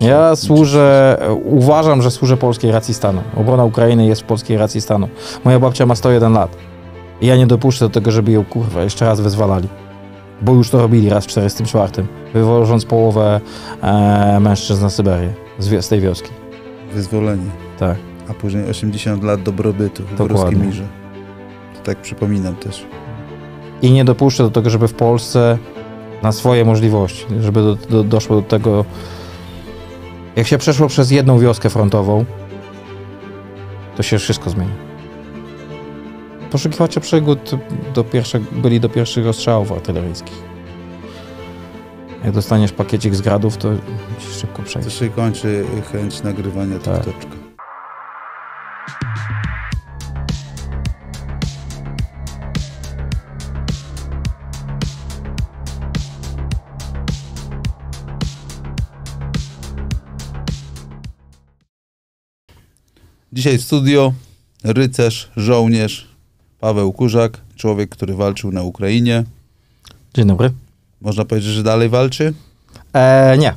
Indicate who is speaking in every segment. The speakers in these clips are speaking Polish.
Speaker 1: Ja służę, uważam, że służę polskiej racji stanu. Obrona Ukrainy jest w polskiej racji stanu. Moja babcia ma 101 lat. I ja nie dopuszczę do tego, żeby ją kurwa jeszcze raz wyzwalali. Bo już to robili raz w 44, wywożąc połowę e, mężczyzn na Syberię z, z, tej wioski. Wyzwolenie. Tak. A później 80 lat dobrobytu w Dokładnie. Ruskim Mirze.
Speaker 2: To tak przypominam też.
Speaker 1: I nie dopuszczę do tego, żeby w Polsce na swoje możliwości, żeby do, do, doszło do tego. Jak się przeszło przez jedną wioskę frontową, to się wszystko zmieni. Poszukiwacze przygód do byli do pierwszych ostrzałów artyleryjskich. Jak dostaniesz pakiecik z gradów, to szybko przejdzie. To się
Speaker 2: kończy chęć nagrywania tak. Dzisiaj studio rycerz, żołnierz Paweł Kurzak, człowiek, który walczył na Ukrainie.
Speaker 1: Dzień dobry. Można powiedzieć, że dalej walczy? E, nie.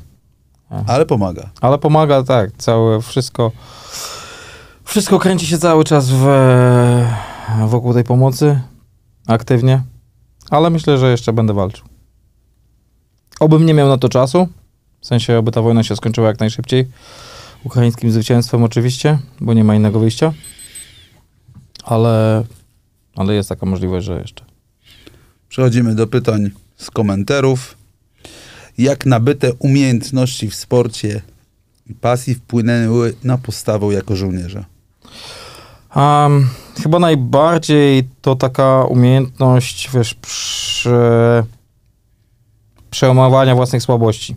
Speaker 1: Ale pomaga. Ale pomaga, tak. Całe wszystko. Wszystko kręci się cały czas w, wokół tej pomocy aktywnie, ale myślę, że jeszcze będę walczył. Obym nie miał na to czasu, w sensie, aby ta wojna się skończyła jak najszybciej ukraińskim zwycięstwem oczywiście, bo nie ma innego wyjścia, ale, ale jest taka możliwość, że jeszcze. Przechodzimy do
Speaker 2: pytań z komentarów. Jak nabyte umiejętności w sporcie i pasji wpłynęły na postawę jako żołnierza?
Speaker 1: Um, chyba najbardziej to taka umiejętność, wiesz, prze... własnych słabości.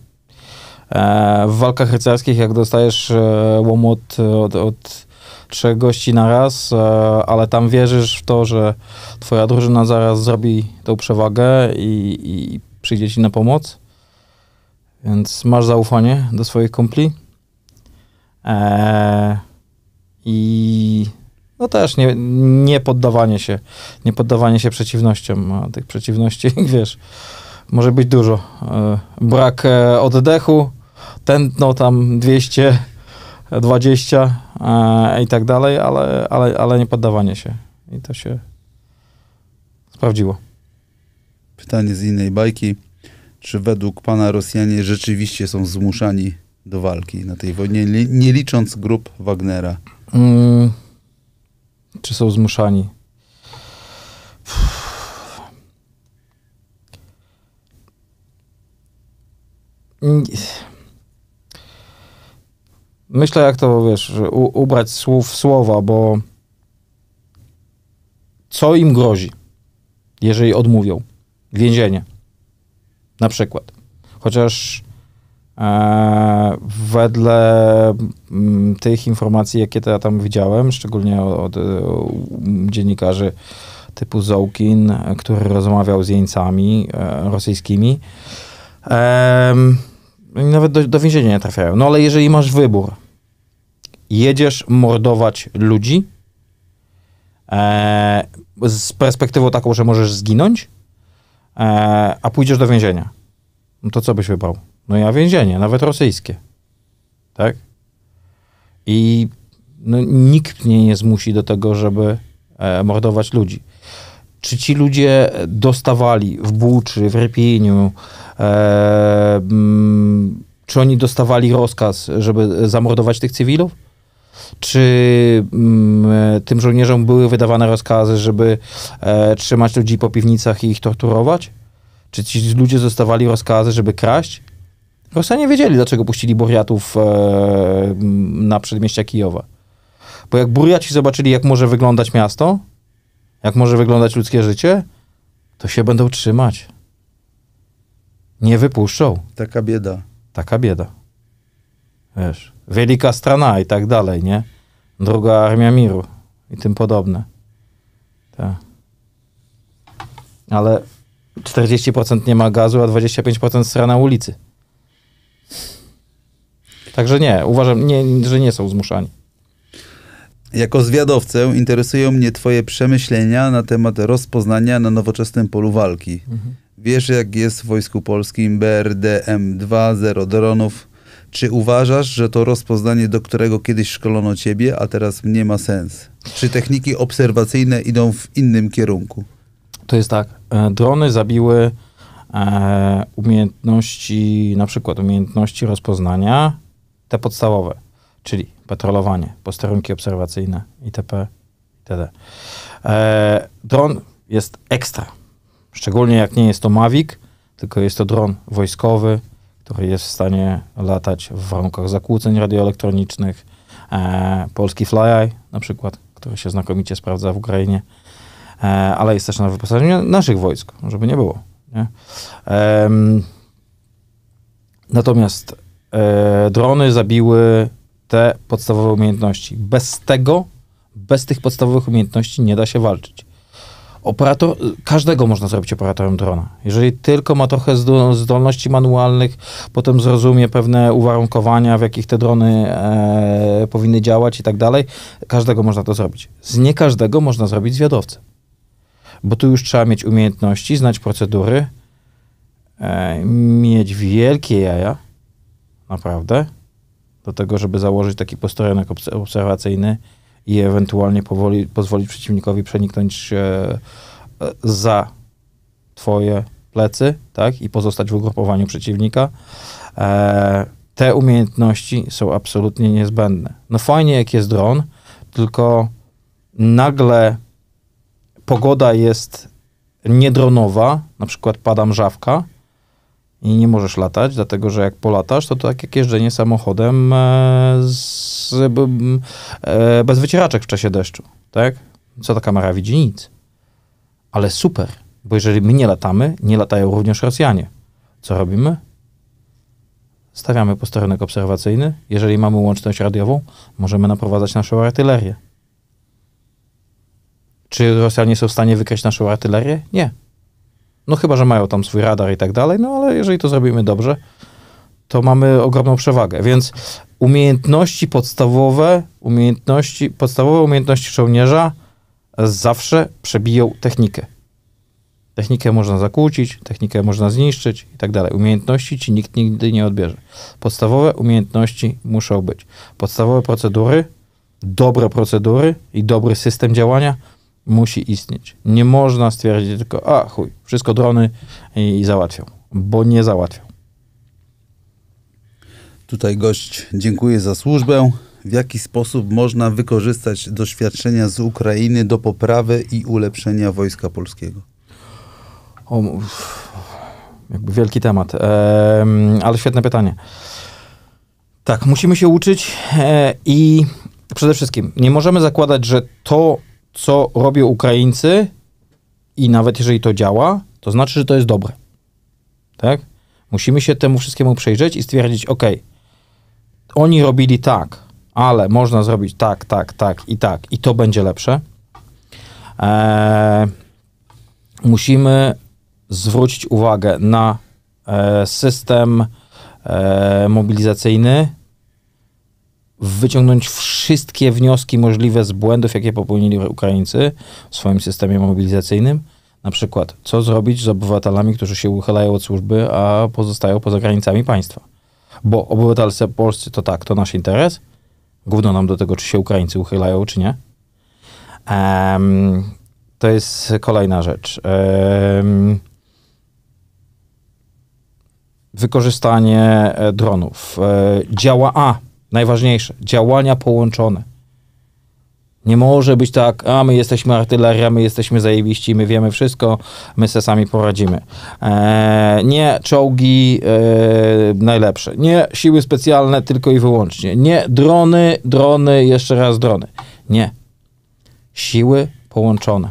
Speaker 1: E, w walkach rycerskich, jak dostajesz e, łomot e, od, od trzech gości na raz, ale tam wierzysz w to, że twoja drużyna zaraz zrobi tą przewagę i, i przyjdzie ci na pomoc. Więc masz zaufanie do swoich kompli. Eee, I no też nie, nie poddawanie się, nie poddawanie się przeciwnościom. A tych przeciwności, wiesz, może być dużo. Eee, brak e, oddechu, tętno tam 200, 20 e, i tak dalej, ale, ale, ale nie poddawanie się. I to się sprawdziło.
Speaker 2: Pytanie z innej bajki. Czy według pana Rosjanie rzeczywiście są zmuszani do walki na tej wojnie, nie, nie licząc grup Wagnera?
Speaker 1: Mm, czy są zmuszani? Uff. Mm, myślę, jak to, wiesz, u, ubrać słów w słowa, bo co im grozi, jeżeli odmówią? Więzienie. Na przykład. Chociaż e, wedle m, mm, tych informacji, jakie ja tam widziałem, szczególnie od, od e, dziennikarzy typu Zołkin, który rozmawiał z jeńcami e, rosyjskimi, e, oni nawet do, do więzienia nie trafiają. No ale jeżeli masz wybór, jedziesz mordować ludzi e, z perspektywą taką, że możesz zginąć, e, a pójdziesz do więzienia, no to co byś wybrał? No ja więzienie, nawet rosyjskie. Tak? I no, nikt mnie nie zmusi do tego, żeby e, mordować ludzi. Czy ci ludzie dostawali w Buczy, w Rypieniu, e, mm, czy oni dostawali rozkaz, żeby zamordować tych cywilów? Czy mm, tym żołnierzom były wydawane rozkazy, żeby e, trzymać ludzi po piwnicach i ich torturować? Czy ci ludzie dostawali rozkazy, żeby kraść? Rosjanie wiedzieli, dlaczego puścili Buriatów e, mm, na przedmieścia Kijowa. Bo jak Buriaci zobaczyli, jak może wyglądać miasto, jak może wyglądać ludzkie życie, to się będą trzymać. Nie wypuszczą. Taka bieda. Taka bieda. Wiesz, wielka strana i tak dalej, nie? Druga armia miru i tym podobne. Tak. Ale 40% nie ma gazu, a 25% strana ulicy. Także nie, uważam, nie, że nie są zmuszani. Jako zwiadowcę
Speaker 2: interesują mnie Twoje przemyślenia na temat rozpoznania na nowoczesnym polu walki. Mhm. Wiesz, jak jest w Wojsku Polskim BRDM-2, zero dronów. Czy uważasz, że to rozpoznanie, do którego kiedyś szkolono Ciebie, a teraz nie ma sens? Czy techniki
Speaker 1: obserwacyjne idą w innym kierunku? To jest tak. E, drony zabiły e, umiejętności, na przykład umiejętności rozpoznania, te podstawowe, czyli patrolowanie, posterunki obserwacyjne itp. itd. E, dron jest ekstra. Szczególnie jak nie jest to Mavic, tylko jest to dron wojskowy, który jest w stanie latać w warunkach zakłóceń radioelektronicznych. E, polski FlyEye na przykład, który się znakomicie sprawdza w Ukrainie, e, ale jest też na wyposażeniu naszych wojsk, żeby nie było. Nie? E, natomiast drony zabiły te podstawowe umiejętności. Bez tego, bez tych podstawowych umiejętności nie da się walczyć. Operator, każdego można zrobić operatorem drona. Jeżeli tylko ma trochę zdolności manualnych, potem zrozumie pewne uwarunkowania, w jakich te drony e, powinny działać i tak dalej, każdego można to zrobić. Z nie każdego można zrobić zwiadowcę. Bo tu już trzeba mieć umiejętności, znać procedury, e, mieć wielkie jaja, naprawdę, do tego, żeby założyć taki posterunek obserwacyjny i ewentualnie powoli, pozwolić przeciwnikowi przeniknąć e, za twoje plecy, tak, i pozostać w ugrupowaniu przeciwnika. E, te umiejętności są absolutnie niezbędne. No fajnie, jak jest dron, tylko nagle pogoda jest niedronowa, na przykład pada mrzawka, i nie możesz latać, dlatego że jak polatasz, to to tak jak jeżdżenie samochodem e, z, e, bez wycieraczek w czasie deszczu, tak? Co ta kamera widzi? Nic. Ale super, bo jeżeli my nie latamy, nie latają również Rosjanie. Co robimy? Stawiamy posterunek obserwacyjny. Jeżeli mamy łączność radiową, możemy naprowadzać naszą artylerię. Czy Rosjanie są w stanie wykryć naszą artylerię? Nie. No chyba, że mają tam swój radar i tak dalej, no ale jeżeli to zrobimy dobrze, to mamy ogromną przewagę. Więc umiejętności podstawowe, umiejętności, podstawowe umiejętności żołnierza zawsze przebiją technikę. Technikę można zakłócić, technikę można zniszczyć i tak dalej. Umiejętności ci nikt nigdy nie odbierze. Podstawowe umiejętności muszą być. Podstawowe procedury, dobre procedury i dobry system działania musi istnieć. Nie można stwierdzić tylko, a chuj, wszystko drony i, i załatwią, bo nie załatwią. Tutaj gość
Speaker 2: dziękuję za służbę. W jaki sposób można wykorzystać doświadczenia z Ukrainy
Speaker 1: do poprawy i ulepszenia Wojska Polskiego? O, jakby wielki temat, e, ale świetne pytanie. Tak, musimy się uczyć e, i przede wszystkim nie możemy zakładać, że to, co robią Ukraińcy i nawet jeżeli to działa, to znaczy, że to jest dobre. Tak? Musimy się temu wszystkiemu przejrzeć i stwierdzić, ok, oni robili tak, ale można zrobić tak, tak, tak i tak i to będzie lepsze. Eee, musimy zwrócić uwagę na e, system e, mobilizacyjny, wyciągnąć wszystkie wnioski możliwe z błędów, jakie popełnili Ukraińcy w swoim systemie mobilizacyjnym. Na przykład, co zrobić z obywatelami, którzy się uchylają od służby, a pozostają poza granicami państwa. Bo obywatelstwo polscy to tak, to nasz interes. Gówno nam do tego, czy się Ukraińcy uchylają, czy nie. Um, to jest kolejna rzecz. Um, wykorzystanie e, dronów. E, działa A Najważniejsze, działania połączone. Nie może być tak, a my jesteśmy artyleria, my jesteśmy zajebiści, my wiemy wszystko, my se sami poradzimy. Eee, nie czołgi e, najlepsze, nie siły specjalne tylko i wyłącznie, nie drony, drony, jeszcze raz drony. Nie. Siły połączone.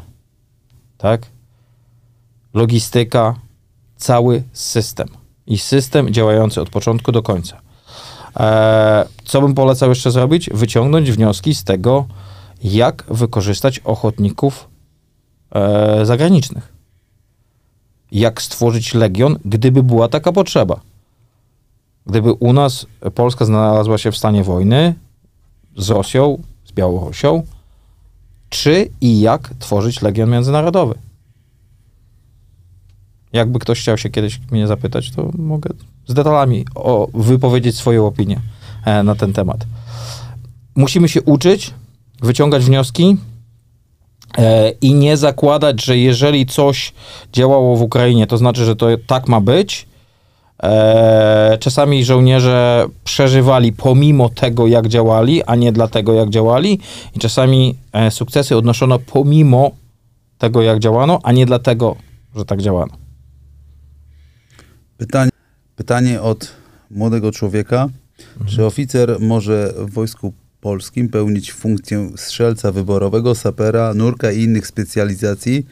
Speaker 1: Tak? Logistyka, cały system. I system działający od początku do końca. E, co bym polecał jeszcze zrobić? Wyciągnąć wnioski z tego, jak wykorzystać ochotników e, zagranicznych. Jak stworzyć legion, gdyby była taka potrzeba. Gdyby u nas Polska znalazła się w stanie wojny z Rosją, z Białorusią, czy i jak tworzyć legion międzynarodowy. Jakby ktoś chciał się kiedyś mnie zapytać, to mogę z detalami o, wypowiedzieć swoją opinię e, na ten temat. Musimy się uczyć, wyciągać wnioski e, i nie zakładać, że jeżeli coś działało w Ukrainie, to znaczy, że to tak ma być. E, czasami żołnierze przeżywali pomimo tego, jak działali, a nie dlatego, jak działali, i czasami sukcesy odnoszono pomimo tego, jak działano, a nie dlatego, że tak działano. Pytanie, pytanie od młodego człowieka. Mhm. Czy
Speaker 2: oficer może w Wojsku Polskim pełnić funkcję strzelca wyborowego, sapera, nurka i innych specjalizacji?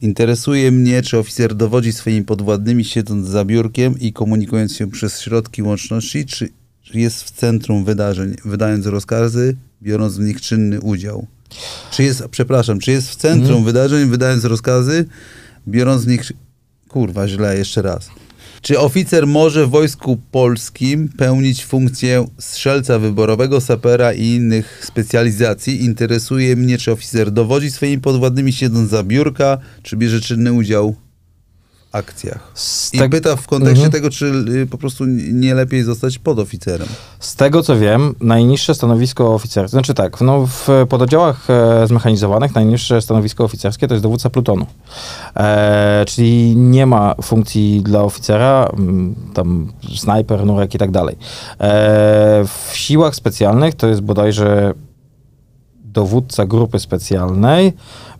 Speaker 2: Interesuje mnie, czy oficer dowodzi swoimi podwładnymi siedząc za biurkiem i komunikując się przez środki łączności, czy jest w centrum wydarzeń, wydając rozkazy, biorąc w nich czynny udział. Czy jest, przepraszam, czy jest w centrum mhm. wydarzeń, wydając rozkazy, biorąc w nich. Kurwa, źle, jeszcze raz. Czy oficer może w Wojsku Polskim pełnić funkcję strzelca wyborowego, sapera i innych specjalizacji? Interesuje mnie, czy oficer dowodzi swoimi podwładnymi siedząc za biurka, czy bierze czynny udział akcjach. Z I pyta w kontekście mhm. tego, czy y, po prostu nie lepiej zostać podoficerem.
Speaker 1: Z tego co wiem, najniższe stanowisko oficerskie, znaczy tak, no w pododdziałach e, zmechanizowanych najniższe stanowisko oficerskie to jest dowódca plutonu. E, czyli nie ma funkcji dla oficera, tam snajper, nurek i tak dalej. E, w siłach specjalnych to jest bodajże dowódca grupy specjalnej.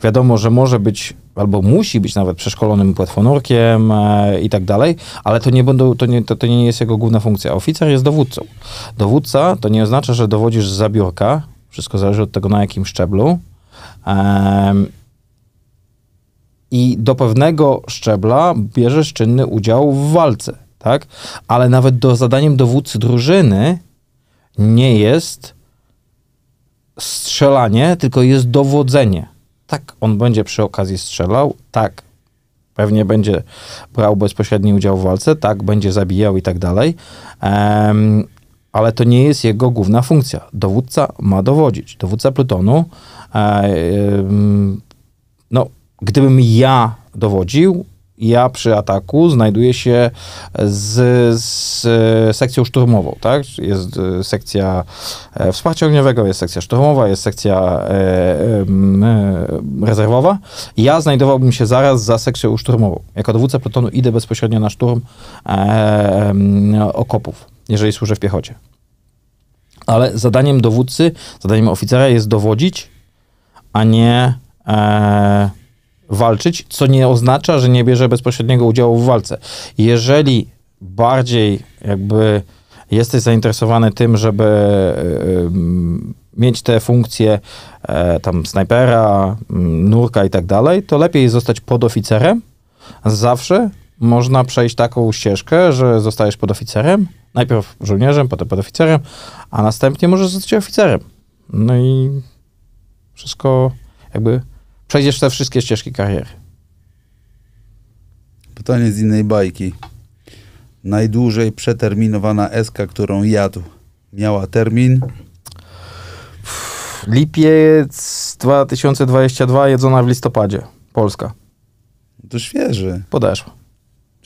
Speaker 1: Wiadomo, że może być albo musi być nawet przeszkolonym płetwonurkiem e, i tak dalej, ale to nie, będą, to, nie, to, to nie jest jego główna funkcja. Oficer jest dowódcą. Dowódca to nie oznacza, że dowodzisz z biurka. Wszystko zależy od tego, na jakim szczeblu. E, I do pewnego szczebla bierzesz czynny udział w walce, tak? Ale nawet do zadaniem dowódcy drużyny nie jest strzelanie, tylko jest dowodzenie. Tak, on będzie przy okazji strzelał, tak, pewnie będzie brał bezpośredni udział w walce, tak, będzie zabijał i tak dalej, um, ale to nie jest jego główna funkcja. Dowódca ma dowodzić. Dowódca plutonu, um, no, gdybym ja dowodził, ja przy ataku znajduję się z, z e, sekcją szturmową, tak? Jest e, sekcja e, wsparcia ogniowego, jest sekcja szturmowa, jest sekcja e, e, rezerwowa. Ja znajdowałbym się zaraz za sekcją szturmową. Jako dowódca plutonu idę bezpośrednio na szturm e, okopów, jeżeli służę w piechocie. Ale zadaniem dowódcy, zadaniem oficera jest dowodzić, a nie walczyć, co nie oznacza, że nie bierze bezpośredniego udziału w walce. Jeżeli bardziej jakby jesteś zainteresowany tym, żeby y, y, mieć te funkcje e, tam snajpera, mm, nurka i tak dalej, to lepiej zostać podoficerem. Zawsze można przejść taką ścieżkę, że zostajesz podoficerem, najpierw żołnierzem, potem podoficerem, a następnie możesz zostać oficerem. No i wszystko jakby przejdziesz te wszystkie ścieżki kariery? Pytanie z innej
Speaker 2: bajki. Najdłużej przeterminowana eska, którą jadł, miała
Speaker 1: termin? Lipiec 2022, jedzona w listopadzie. Polska. To świeży. Podeszło.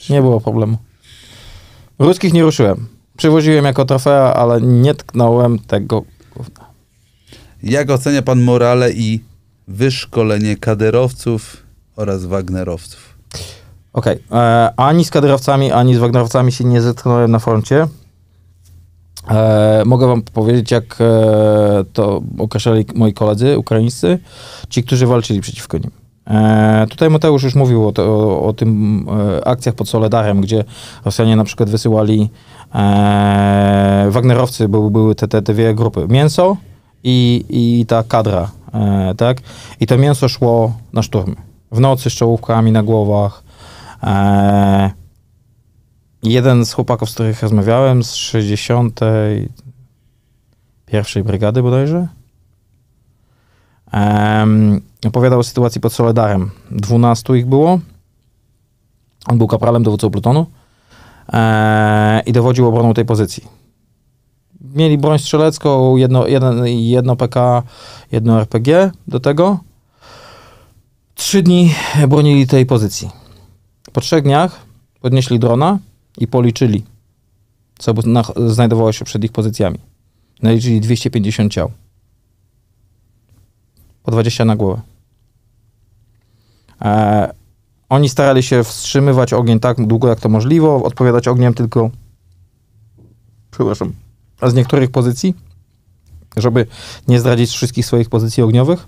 Speaker 1: Nie było problemu. Ruskich nie ruszyłem. Przywoziłem jako trofea, ale nie tknąłem tego. Jak ocenia pan morale i wyszkolenie kaderowców oraz wagnerowców. Okej. Okay. E, ani z kaderowcami, ani z wagnerowcami się nie zetknąłem na froncie. E, mogę wam powiedzieć, jak e, to określali moi koledzy ukraińscy, ci, którzy walczyli przeciwko nim. E, tutaj Mateusz już mówił o, to, o, o tym e, akcjach pod Soledarem, gdzie Rosjanie na przykład wysyłali e, Wagnerowcy, bo były te, te, te dwie grupy, mięso i, i ta kadra E, tak? I to mięso szło na szturm. W nocy z czołówkami na głowach. E, jeden z chłopaków, z których rozmawiałem, z 60. pierwszej brygady bodajże, opowiadał o sytuacji pod Soledarem. 12 ich było. On był kapralem dowódcą plutonu e, i dowodził obroną tej pozycji mieli broń strzelecką, jedno, jedno PK, jedno RPG do tego. Trzy dni bronili tej pozycji. Po trzech dniach podnieśli drona i policzyli, co znajdowało się przed ich pozycjami. Naliczyli 250 ciał. Po 20 na głowę. Eee, oni starali się wstrzymywać ogień tak długo, jak to możliwe, odpowiadać ogniem tylko przepraszam, z niektórych pozycji, żeby nie zdradzić wszystkich swoich pozycji ogniowych,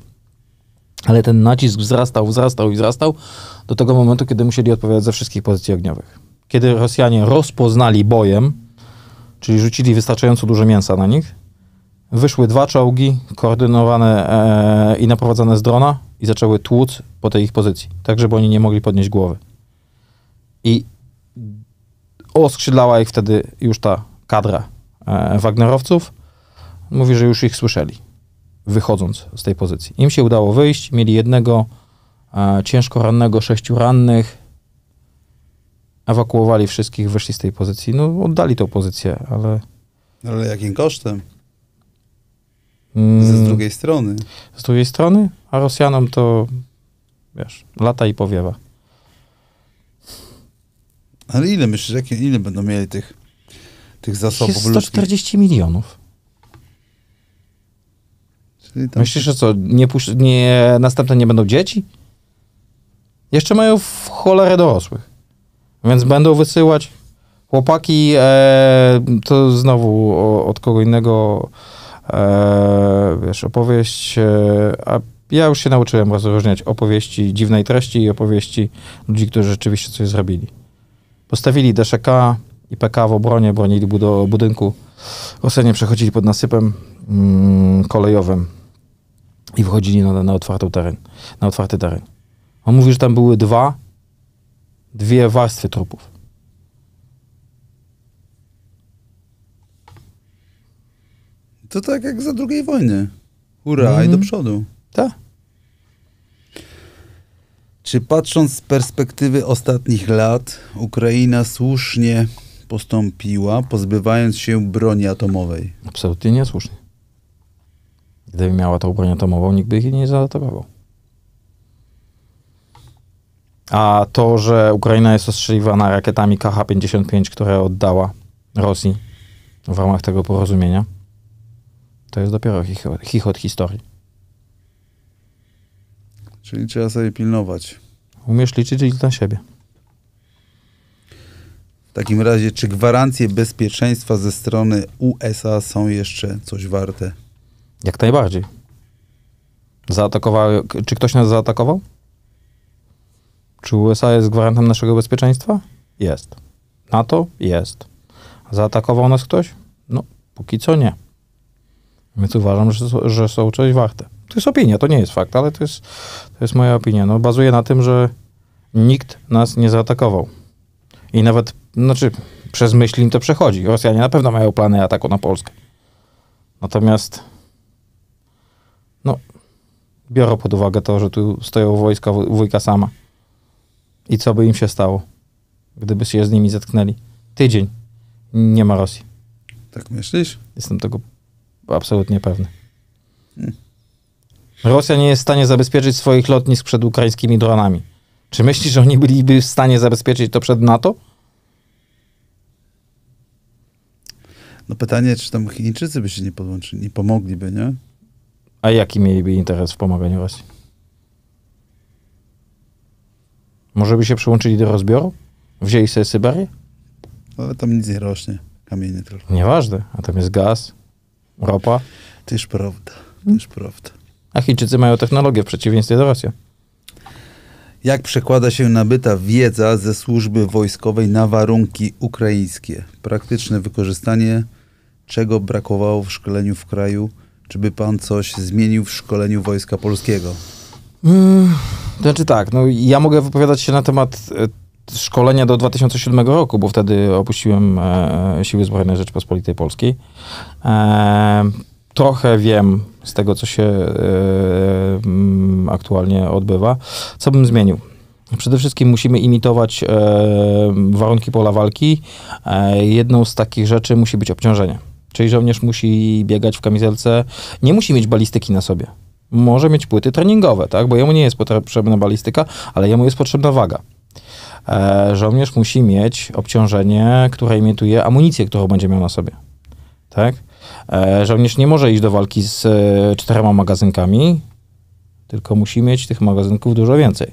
Speaker 1: ale ten nacisk wzrastał, wzrastał i wzrastał do tego momentu, kiedy musieli odpowiadać ze wszystkich pozycji ogniowych. Kiedy Rosjanie rozpoznali bojem, czyli rzucili wystarczająco dużo mięsa na nich, wyszły dwa czołgi koordynowane e, i naprowadzane z drona i zaczęły tłuc po tej ich pozycji, tak żeby oni nie mogli podnieść głowy. I oskrzydlała ich wtedy już ta kadra E, Wagnerowców, mówi, że już ich słyszeli, wychodząc z tej pozycji. Im się udało wyjść, mieli jednego e, ciężko rannego, sześciu rannych, ewakuowali wszystkich, wyszli z tej pozycji. No, oddali tą pozycję, ale...
Speaker 2: No, ale jakim kosztem?
Speaker 1: Mm. Z drugiej strony. Z drugiej strony, a Rosjanom to, wiesz, lata i powiewa.
Speaker 2: Ale ile myślisz, ile będą mieli tych tych zasobów jest 140 ludzkich.
Speaker 1: milionów. Czyli tam... Myślisz, że co, nie, pusz- nie, następne nie będą dzieci? Jeszcze mają w cholerę dorosłych. Więc będą wysyłać chłopaki, e, to znowu o, od kogo innego e, wiesz, opowieść, e, a ja już się nauczyłem rozróżniać opowieści dziwnej treści i opowieści ludzi, którzy rzeczywiście coś zrobili. Postawili Deszaka. IPK w obronie, bronili do budynku. Ostatnio przechodzili pod nasypem mm, kolejowym i wchodzili na, na, otwarty teren, na otwarty teren. On mówi, że tam były dwa, dwie warstwy trupów.
Speaker 2: To tak jak za drugiej wojny. Hurra mm i do mhm. przodu. Tak. Czy patrząc z perspektywy ostatnich lat, Ukraina słusznie postąpiła, pozbywając się broni atomowej? Absolutnie
Speaker 1: niesłusznie. Gdyby miała tą broń atomową, nikt by jej nie zaatakował. A to, że Ukraina jest ostrzeliwana rakietami KH-55, które oddała Rosji w ramach tego porozumienia, to jest dopiero chichot, chichot historii.
Speaker 2: Czyli trzeba sobie pilnować.
Speaker 1: Umiesz liczyć i na siebie
Speaker 2: takim razie, czy gwarancje bezpieczeństwa ze strony USA są jeszcze
Speaker 1: coś warte? Jak najbardziej. Zaatakowały. Czy ktoś nas zaatakował? Czy USA jest gwarantem naszego bezpieczeństwa? Jest. NATO? Jest. Zaatakował nas ktoś? No, póki co nie. Więc uważam, że, że są coś warte. To jest opinia, to nie jest fakt, ale to jest, to jest moja opinia. No, bazuje na tym, że nikt nas nie zaatakował. I nawet znaczy przez myśl im to przechodzi. Rosjanie na pewno mają plany ataku na Polskę. Natomiast no, biorą pod uwagę to, że tu stoją wojska wujka sama. I co by im się stało, gdyby się z nimi zetknęli? Tydzień nie ma Rosji. Tak myślisz? Jestem tego absolutnie pewny. Hmm. Rosja nie jest w stanie zabezpieczyć swoich lotnisk przed ukraińskimi dronami. Czy myślisz, że oni byliby w stanie zabezpieczyć to przed NATO? No pytanie, czy tam Chińczycy by się nie podłączyli, nie pomogliby, nie? A jaki mieliby interes w pomaganiu Rosji? Może by się przyłączyli do rozbioru? Wzięli sobie Syberię? Ale tam nic nie rośnie, kamienie tylko. Nieważne, a tam jest gaz, ropa. Tyż prawda, tyż hmm? prawda. A Chińczycy mają technologię w przeciwieństwie do
Speaker 2: Rosji. Jak przekłada się nabyta wiedza ze służby wojskowej na warunki ukraińskie? Praktyczne wykorzystanie czego brakowało w szkoleniu w kraju? Czy by pan coś zmienił w szkoleniu Wojska Polskiego?
Speaker 1: Hmm, to znaczy tak, no ja mogę wypowiadać się na temat e, szkolenia do 2007 roku, bo wtedy opuściłem e, e, Siły Zbrojne Rzeczpospolitej Polskiej. E, trochę wiem z tego, co się e, mm, aktualnie odbywa. Co bym zmienił? Przede wszystkim musimy imitować e, warunki pola walki. E, jedną z takich rzeczy musi być obciążenie. Czyli żołnierz musi biegać w kamizelce, nie musi mieć balistyki na sobie. Może mieć płyty treningowe, tak? Bo jemu nie jest potrzebna balistyka, ale jemu jest potrzebna waga. E, żołnierz musi mieć obciążenie, które imituje amunicję, którą będzie miał na sobie. Tak? E, żołnierz nie może iść do walki z e, czterema magazynkami, tylko musi mieć tych magazynków dużo więcej.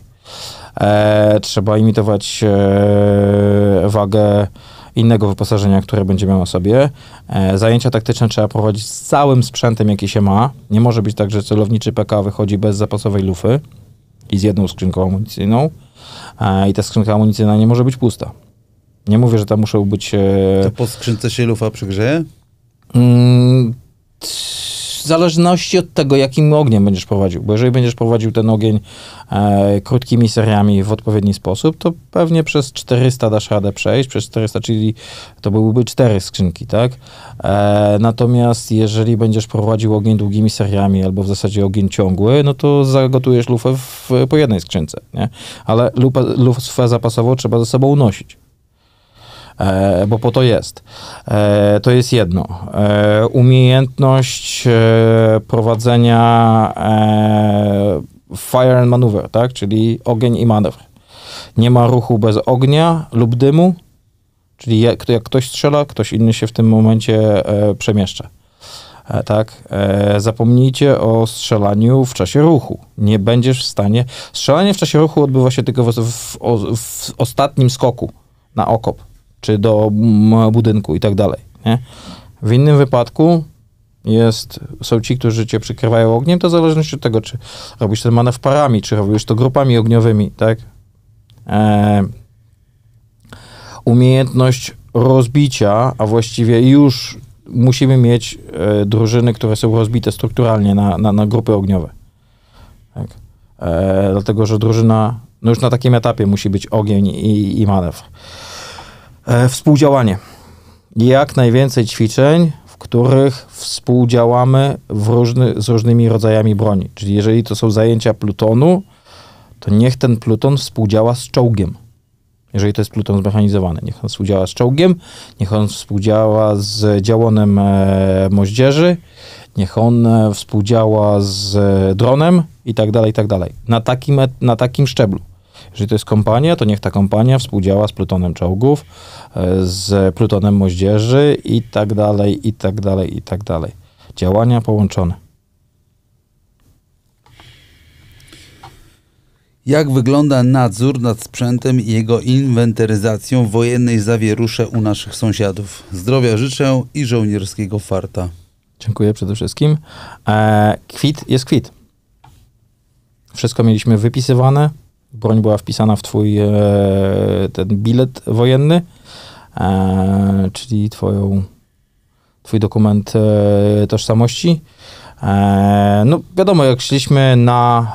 Speaker 1: E, trzeba imitować e, wagę innego wyposażenia, które będzie miała sobie. E, zajęcia taktyczne trzeba prowadzić z całym sprzętem, jaki się ma. Nie może być tak, że celowniczy PK wychodzi bez zapasowej lufy i z jedną skrzynką amunicyjną e, i ta skrzynka amunicyjna nie może być pusta. Nie mówię, że tam muszą być... E, to po skrzynce się lufa przygrzeje? Mm, w zależności od tego, jakim ogniem będziesz prowadził, bo jeżeli będziesz prowadził ten ogień e, krótkimi seriami w odpowiedni sposób, to pewnie przez 400 dasz radę przejść, przez 400, czyli to byłyby cztery skrzynki, tak? E, natomiast jeżeli będziesz prowadził ogień długimi seriami albo w zasadzie ogień ciągły, no to zagotujesz lufę w, po jednej skrzynce, nie? Ale lufę, lufę zapasową trzeba ze sobą unosić. E, bo po to jest. E, to jest jedno. E, umiejętność prowadzenia fire and maneuver, tak? czyli ogień i manewr. Nie ma ruchu bez ognia lub dymu, czyli jak, jak ktoś strzela, ktoś inny się w tym momencie przemieszcza. Tak, zapomnijcie o strzelaniu w czasie ruchu. Nie będziesz w stanie. Strzelanie w czasie ruchu odbywa się tylko w, w, w ostatnim skoku na okop czy do budynku i tak dalej. Nie? W innym wypadku jest, są ci, którzy cię przykrywają ogniem, to w zależności od tego, czy robisz ten manewr parami, czy robisz to grupami ogniowymi, tak? E, umiejętność rozbicia, a właściwie już musimy mieć e, drużyny, które są rozbite strukturalnie na, na, na grupy ogniowe. Tak? E, dlatego, że drużyna no już na takim etapie musi być ogień i, i manewr. E, współdziałanie. Jak najwięcej ćwiczeń, w których współdziałamy w różny, z różnymi rodzajami broni. Czyli jeżeli to są zajęcia plutonu, to niech ten pluton współdziała z czołgiem. Jeżeli to jest pluton zmechanizowany, niech on współdziała z czołgiem, niech on współdziała z działonem e, moździerzy, niech on e, współdziała z dronem i tak dalej, i tak dalej. Na takim, na takim szczeblu. Jeżeli to jest kompania, to niech ta kompania współdziała z plutonem czołgów, e, z plutonem moździerzy i tak dalej, i tak dalej, i tak dalej. Działania połączone.
Speaker 2: Jak wygląda nadzór nad sprzętem i jego inwentaryzacją wojennej zawierusze u naszych sąsiadów? Zdrowia życzę i żołnierskiego farta.
Speaker 1: Dziękuję przede wszystkim. Eee, kwit jest kwit. Wszystko mieliśmy wypisywane, broń była wpisana w twój e, ten bilet wojenny, e, czyli twoją, twój dokument e, tożsamości. E, no wiadomo, jak szliśmy na,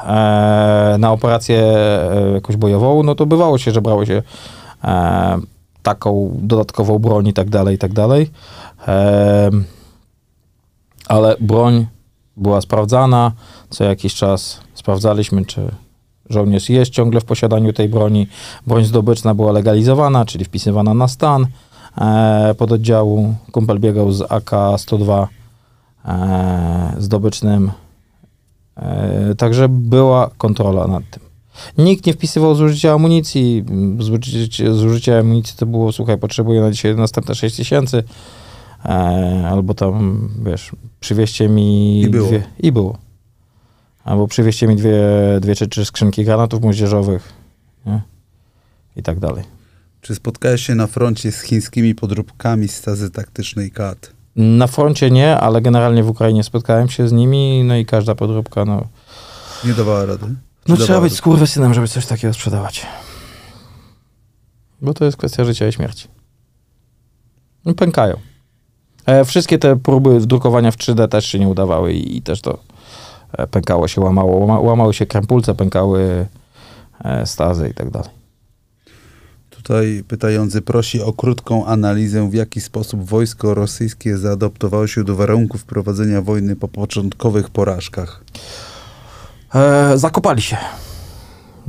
Speaker 1: e, na operację e, jakąś bojową, no to bywało się, że brało się taką dodatkową broń i tak dalej, i tak dalej. Ale broń była sprawdzana, co jakiś czas sprawdzaliśmy, czy żołnierz jest ciągle w posiadaniu tej broni. Broń zdobyczna była legalizowana, czyli wpisywana na stan e, oddziału. Kumpel biegał z AK-102 e, zdobycznym. E, także była kontrola nad tym. Nikt nie wpisywał zużycia amunicji. Zużycie, zużycie amunicji to było, słuchaj, potrzebuję na dzisiaj następne 6 tysięcy. E, albo tam, wiesz, przywieźcie mi... I było. Dwie, I było albo przywieźcie mi dwie, dwie czy trzy skrzynki granatów młodzieżowych nie? i tak dalej.
Speaker 2: Czy spotkałeś się na
Speaker 1: froncie z chińskimi podróbkami stazy taktycznej KAT? Na froncie nie, ale generalnie w Ukrainie spotkałem się z nimi, no i każda podróbka, no... Nie dawała rady? Czy no trzeba być skurwysynem, żeby coś takiego sprzedawać. Bo to jest kwestia życia i śmierci. No, pękają. E, wszystkie te próby drukowania w 3D też się nie udawały i, i też to E, pękało się, łamało, łamały się krępulce, pękały e, stazy i tak dalej. Tutaj pytający prosi
Speaker 2: o krótką analizę, w jaki sposób wojsko rosyjskie zaadoptowało się do warunków
Speaker 1: prowadzenia wojny po początkowych porażkach. E, zakopali się.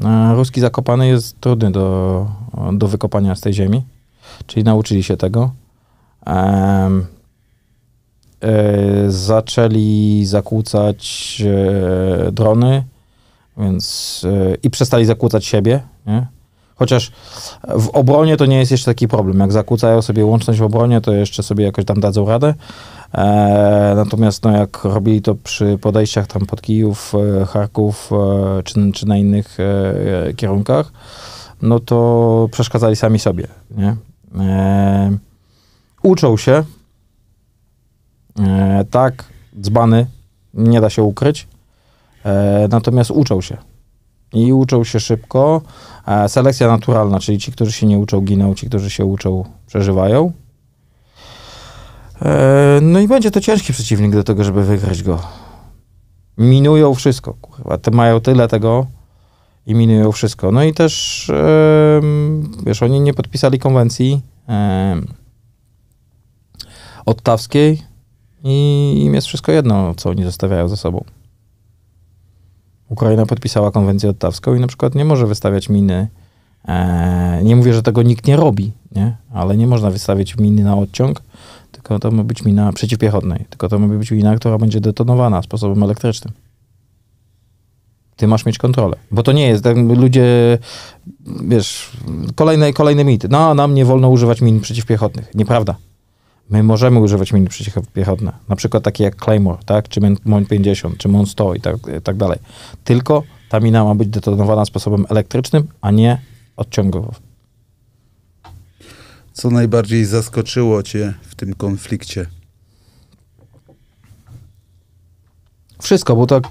Speaker 1: E, Ruski zakopany jest trudny do, do wykopania z tej ziemi, czyli nauczyli się tego. E, E, zaczęli zakłócać e, drony, więc e, i przestali zakłócać siebie, nie? Chociaż w obronie to nie jest jeszcze taki problem. Jak zakłócają sobie łączność w obronie, to jeszcze sobie jakoś tam dadzą radę. E, natomiast no, jak robili to przy podejściach tam pod Kijów, e, Charków e, czy, czy na innych kierunkach, no to przeszkadzali sami sobie. Nie? uczą się, E, tak, dzbany, nie da się ukryć, e, natomiast uczą się. I uczą się szybko. E, selekcja naturalna, czyli ci, którzy się nie uczą, giną, ci, którzy się uczą, przeżywają. No i będzie to ciężki przeciwnik do tego, żeby wygrać go. Minują wszystko, kurwa. Te mają tyle tego i minują wszystko. No i też, wiesz, oni nie podpisali konwencji ottawskiej, i im jest wszystko jedno, co oni zostawiają za sobą. Ukraina podpisała konwencję ottawską i na przykład nie może wystawiać miny. Eee, nie mówię, że tego nikt nie robi, nie? ale nie można wystawiać miny na odciąg, tylko to ma być mina przeciwpiechotnej, tylko to ma być mina, która będzie detonowana sposobem elektrycznym. Ty masz mieć kontrolę, bo to nie jest, tak ludzie, wiesz, kolejne, kolejne mity. No, nam nie wolno używać min przeciwpiechotnych. Nieprawda. My możemy używać miny przeciwpiechotne, na przykład takie jak Claymore, tak? czy MON 50, czy MON 100 i tak, i e, tak dalej. Tylko ta mina ma być detonowana sposobem elektrycznym, a nie odciągowo.
Speaker 2: Co najbardziej zaskoczyło cię w tym konflikcie?
Speaker 1: Wszystko, bo tak, e,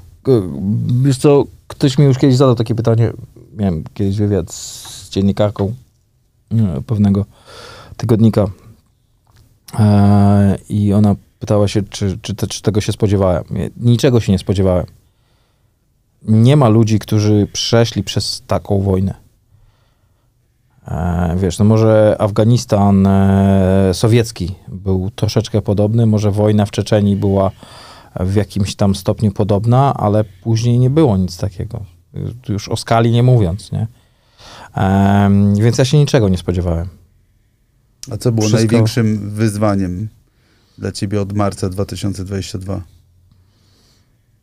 Speaker 1: wiesz co, ktoś mi już kiedyś zadał takie pytanie, miałem kiedyś wywiad z dziennikarką e, pewnego tygodnika E, I ona pytała się, czy, czy, czy tego się spodziewałem. Niczego się nie spodziewałem. Nie ma ludzi, którzy przeszli przez taką wojnę. E, wiesz, no może Afganistan e, sowiecki był troszeczkę podobny, może wojna w Czeczeniu była w jakimś tam stopniu podobna, ale później nie było nic takiego. Już o skali nie mówiąc, nie? Więc ja się niczego nie spodziewałem. A co było Wszystko...
Speaker 2: największym wyzwaniem dla ciebie od marca 2022?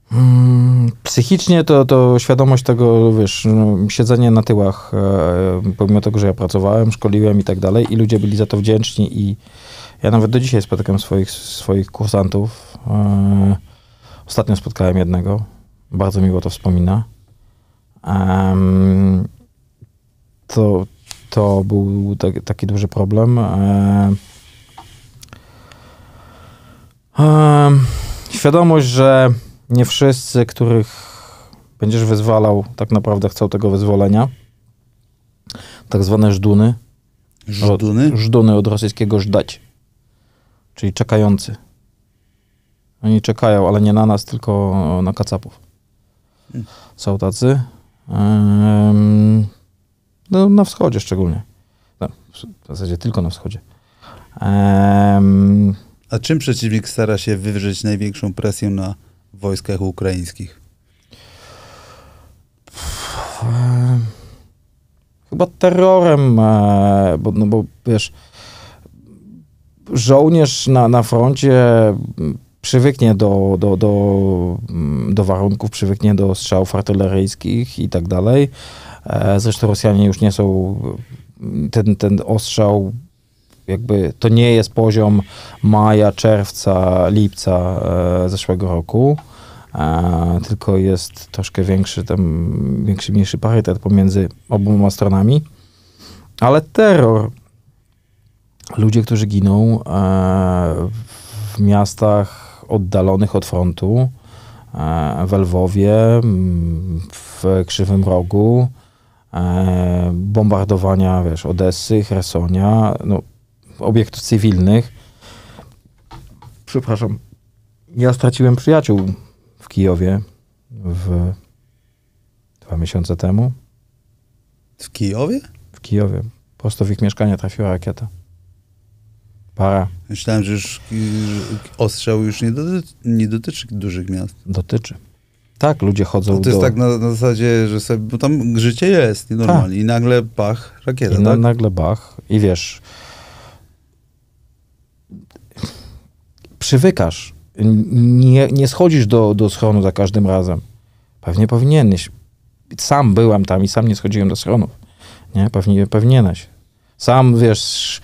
Speaker 1: Hmm, psychicznie to, to świadomość tego, wiesz, no, siedzenie na tyłach, e, pomimo tego, że ja pracowałem, szkoliłem i tak dalej, i ludzie byli za to wdzięczni i ja nawet do dzisiaj spotykam swoich, swoich kursantów. E, ostatnio spotkałem jednego, bardzo miło to wspomina. E, to, to był taki, taki duży problem. E, e, świadomość, że nie wszyscy, których będziesz wyzwalał, tak naprawdę chcą tego wyzwolenia. Tak zwane żduny. Żduny? Od, żduny od rosyjskiego żdać, czyli czekający. Oni czekają, ale nie na nas, tylko na kacapów. Hmm. Są tacy. Um, no, na wschodzie szczególnie. No, w zasadzie tylko na wschodzie. A czym przeciwnik stara się wywrzeć największą
Speaker 2: presję na wojskach ukraińskich?
Speaker 1: Chyba terrorem, e, bo, no bo wiesz, żołnierz na, na froncie przywyknie do, do, do, do warunków, przywyknie do strzałów artyleryjskich i tak dalej. E, zresztą Rosjanie już nie są, ten, ten ostrzał jakby to nie jest poziom maja, czerwca, lipca e, zeszłego roku, e, tylko jest troszkę większy, tam większy, mniejszy parytet pomiędzy oboma stronami. Ale terror, ludzie, którzy giną w miastach oddalonych od frontu, w Lwowie, w Krzywym Rogu, E, bombardowania, wiesz, Odessy, Chersonia, no, obiektów cywilnych. Przepraszam, ja straciłem przyjaciół w Kijowie w dwa miesiące temu. W Kijowie? W Kijowie. prostu w ich mieszkanie trafiła rakieta.
Speaker 2: Para. Myślałem, że już ostrzał już nie dotyczy, nie
Speaker 1: dotyczy dużych miast. Dotyczy. Tak, ludzie chodzą do. To jest do... tak
Speaker 2: na, na, zasadzie, że sobie, bo tam życie jest i normalnie. Tak. I nagle bach,
Speaker 1: rakieta, I na, tak? nagle bach i wiesz, przywykasz. Nie, nie schodzisz do, do schronu za każdym razem. Pewnie powinieneś. Sam byłam tam i sam nie schodziłem do schronów. Nie? Pewnie, powinieneś. Sam, wiesz,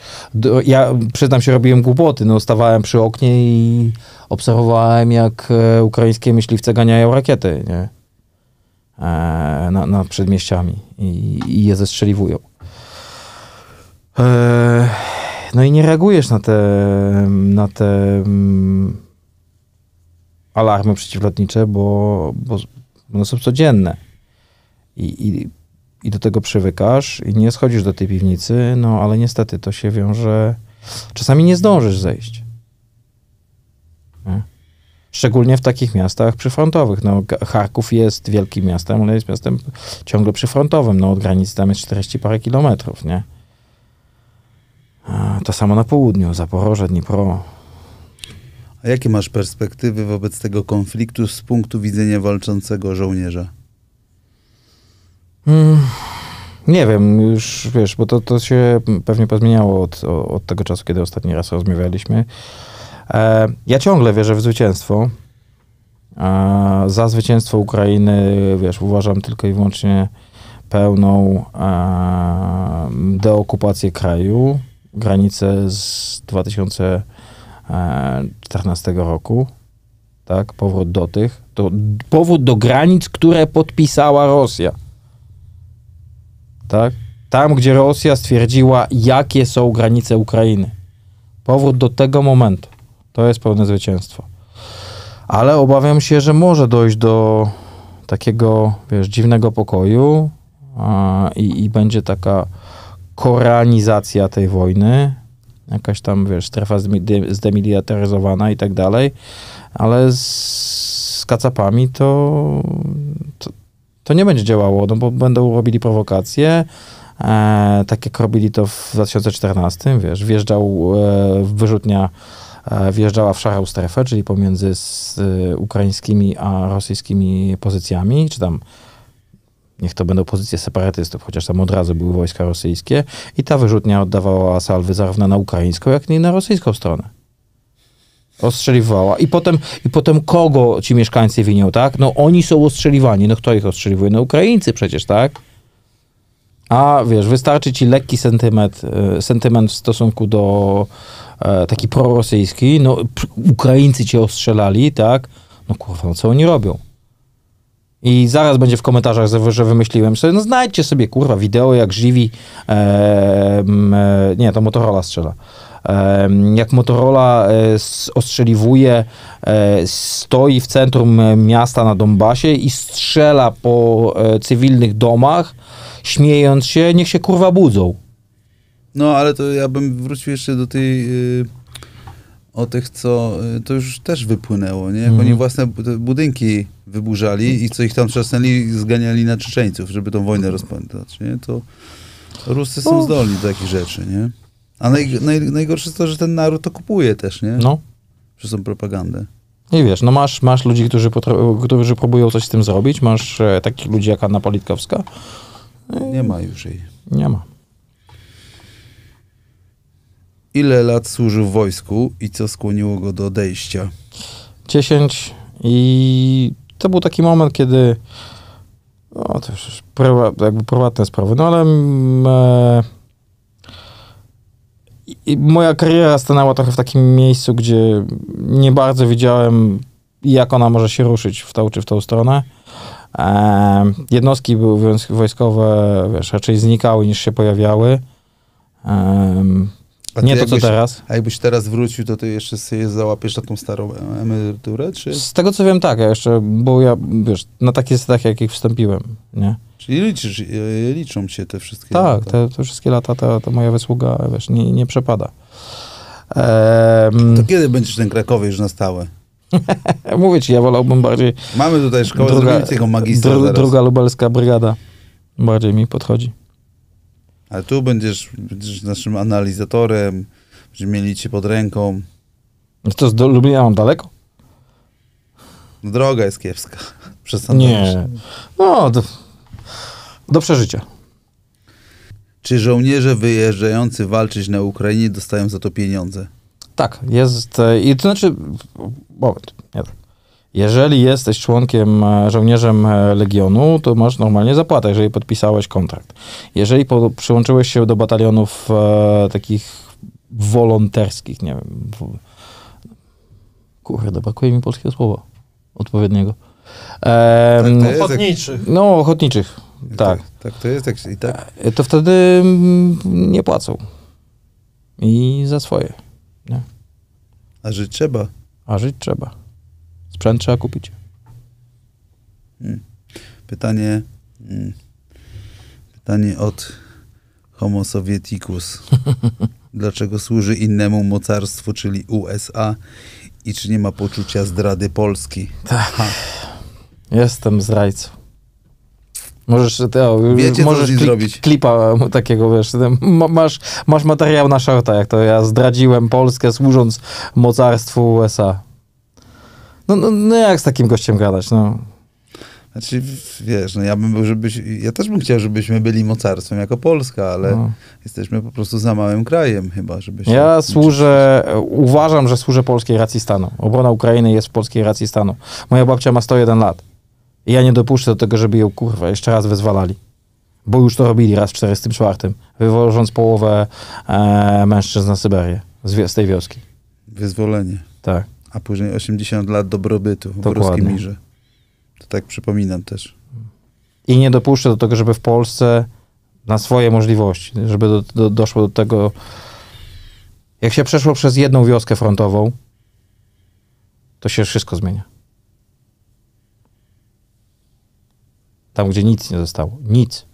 Speaker 1: ja przyznam się, robiłem głupoty. No, stawałem przy oknie i obserwowałem, jak e, ukraińskie myśliwce ganiają rakiety, nie? E, na, na przedmieściami i, i je zestrzeliwują. E, no i nie reagujesz na te, na te mm, alarmy przeciwlotnicze, bo, bo one są codzienne. I, i i do tego przywykasz i nie schodzisz do tej piwnicy, no ale niestety to się wiąże. Czasami nie zdążysz zejść. Nie? Szczególnie w takich miastach przyfrontowych. No, Charków jest wielkim miastem, ale jest miastem ciągle przyfrontowym. No, od granicy tam jest 40 parę kilometrów, nie? To samo na południu, Zaporoże, Dnipro.
Speaker 2: A jakie masz perspektywy wobec tego konfliktu z punktu widzenia walczącego żołnierza?
Speaker 1: Mm, nie wiem, już wiesz, bo to, to się pewnie pozmieniało od, od tego czasu, kiedy ostatni raz rozmawialiśmy. E, ja ciągle wierzę w zwycięstwo. E, za zwycięstwo Ukrainy, wiesz, uważam tylko i wyłącznie pełną e, deokupację kraju, granice z 2014 e, roku, tak, powrót do tych, to powrót do granic, które podpisała Rosja tak? Tam, gdzie Rosja stwierdziła, jakie są granice Ukrainy. Powrót do tego momentu. To jest pełne zwycięstwo. Ale obawiam się, że może dojść do takiego, wiesz, dziwnego pokoju a, i, i będzie taka koranizacja tej wojny, jakaś tam, wiesz, strefa zdemilitaryzowana i tak dalej, ale z, z kacapami to, to, to nie będzie działało, no bo będą robili prowokacje, e, tak jak robili to w 2014, wiesz, wjeżdżał e, wyrzutnia e, wjeżdżała w szarą strefę, czyli pomiędzy z e, ukraińskimi a rosyjskimi pozycjami, czy tam niech to będą pozycje separatystów, chociaż tam od razu były wojska rosyjskie i ta wyrzutnia oddawała salwy zarówno na ukraińską, jak i na rosyjską stronę. Ostrzeliwała. I potem, I potem kogo ci mieszkańcy winią, tak? No oni są ostrzeliwani. No kto ich ostrzeliwuje? No Ukraińcy przecież, tak? A wiesz, wystarczy ci lekki sentyment, e, sentyment w stosunku do e, taki prorosyjski. No Ukraińcy cię ostrzelali, tak? No kurwa, no co oni robią? I zaraz będzie w komentarzach, że wymyśliłem sobie, no znajdźcie sobie, kurwa, wideo jak żywi, e, e, nie, to Motorola strzela. Jak Motorola e, ostrzeliwuje, e, stoi w centrum e, miasta na Donbasie i strzela po cywilnych domach, śmiejąc się, niech się kurwa budzą.
Speaker 2: No, ale to ja bym wrócił jeszcze do tej. Y, o tych, co. Y, to już też wypłynęło, nie? Jak mhm. oni własne budynki wyburzali i co ich tam trzasnęli, zganiali na Czeczeńców, żeby tą wojnę rozpętać, nie? To Ruscy są no. zdolni do takich rzeczy, nie? A naj, naj, najgorsze jest to, że ten naród to kupuje też, nie? No. Przez tą propagandę.
Speaker 1: I wiesz, no masz, masz ludzi, którzy, którzy próbują coś z tym zrobić, masz e, takich ludzi jak Anna Politkowska.
Speaker 2: nie ma już jej. Nie ma. Ile lat służył w wojsku i co skłoniło go do odejścia?
Speaker 1: 10 i to był taki moment, kiedy no to już prawa, jakby prywatne sprawy, no ale mm, e, moja kariera stanęła trochę w takim miejscu, gdzie nie bardzo wiedziałem, jak ona może się ruszyć w tą czy w tą stronę. E, jednostki były wojskowe, wiesz, raczej znikały niż się pojawiały. E, nie to, co teraz.
Speaker 2: A jakbyś teraz wrócił, to ty jeszcze sobie załapiesz na tą starą emeryturę, czy? Z
Speaker 1: tego, co wiem, tak. Ja jeszcze, bo ja, wiesz, na takie stacje, jakich wstąpiłem, nie?
Speaker 2: Czyli liczysz, e, liczą się te wszystkie tak, lata. Tak,
Speaker 1: te, te, wszystkie lata ta, ta moja wysługa, wiesz, nie, nie przepada. Ehm... To
Speaker 2: kiedy będziesz ten Krakowie już na stałe? Mówię ci, ja wolałbym bardziej... Mamy tutaj szkołę, druga, zrobimy tego magistra dru, Druga
Speaker 1: lubelska brygada bardziej mi podchodzi.
Speaker 2: Ale tu będziesz, będziesz naszym analizatorem, będziemy mieli cię pod ręką. No to do Lublina mam daleko? Droga jest kiepska. Przez Sandomierz. Nie.
Speaker 1: No, to do przeżycia.
Speaker 2: Czy żołnierze wyjeżdżający walczyć na Ukrainie dostają za to pieniądze?
Speaker 1: Tak, jest. E, I to znaczy, moment, nie tak. Jeżeli jesteś członkiem, e, żołnierzem e, Legionu, to masz normalnie zapłatę, jeżeli podpisałeś kontrakt. Jeżeli po, przyłączyłeś się do batalionów e, takich wolonterskich, nie wiem, w, kurde, brakuje mi polskiego słowa odpowiedniego. E, tak ochotniczych. No, ochotniczych tak. tak.
Speaker 2: Tak, to jest, tak, i tak.
Speaker 1: E, to wtedy mm, nie płacą. I za swoje. Nie?
Speaker 2: A żyć trzeba.
Speaker 1: A żyć trzeba. Sprzęt trzeba kupić.
Speaker 2: Hmm. Pytanie. Hmm. Pytanie od Homo Sovieticus. Dlaczego służy innemu mocarstwu, czyli USA, i czy nie ma poczucia zdrady Polski?
Speaker 1: Tak. Jestem zdrajcą. Możesz, Wiecie, możesz kli zrobić. klipa e, takiego, wiesz, masz, masz materiał na shorta, jak to ja zdradziłem Polskę służąc mocarstwu USA. No, no, no jak z takim gościem gadać, no. Znaczy, wiesz, no ja bym był, żebyś, ja też bym
Speaker 2: chciał, żebyśmy byli mocarstwem jako Polska, ale no. jesteśmy po prostu za małym krajem chyba, żeby się... Ja
Speaker 1: służę, uważam, że służę polskiej racji stanu. Obrona Ukrainy jest w polskiej racji stanu. Moja babcia ma 101 lat. I ja nie dopuszczę do tego, żeby ją kurwa jeszcze raz wezwalali. Bo już to robili raz w 44, wywożąc połowę e, mężczyzn na Syberię z, z, tej wioski. Wyzwolenie. Tak. A później 80 lat dobrobytu
Speaker 2: w Ruskim Mirze. To tak przypominam też.
Speaker 1: I nie dopuszczę do tego, żeby w Polsce na swoje możliwości, żeby do, do, doszło do tego, jak się przeszło przez jedną wioskę frontową, to się wszystko zmienia. Tam, gdzie nic nie zostało. Nic.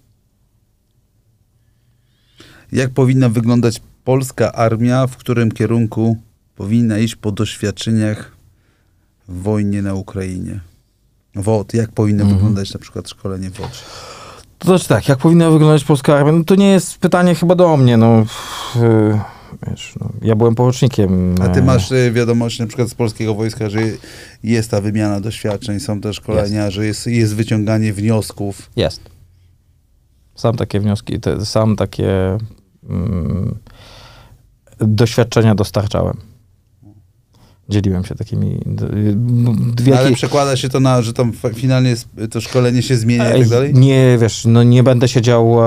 Speaker 2: Jak powinna wyglądać polska armia, w którym kierunku powinna iść po doświadczeniach w wojnie na Ukrainie? WOD, jak powinno mhm. wyglądać na przykład szkolenie WOD?
Speaker 1: To znaczy tak, jak powinna wyglądać polska armia? No to nie jest pytanie chyba do mnie. No. Y, Wiesz, no, ja byłem porucznikiem. A ty e, masz
Speaker 2: y, wiadomość na przykład z polskiego wojska, że jest ta wymiana doświadczeń, są te szkolenia, jest. że jest, jest wyciąganie wniosków.
Speaker 1: Jest. Sam takie wnioski, te, sam takie mm, doświadczenia dostarczałem dzieliłem się takimi. Ale
Speaker 2: przekłada się to na, że tam finalnie to szkolenie się zmienia i tak dalej?
Speaker 1: Nie, wiesz, no nie będę siedział e,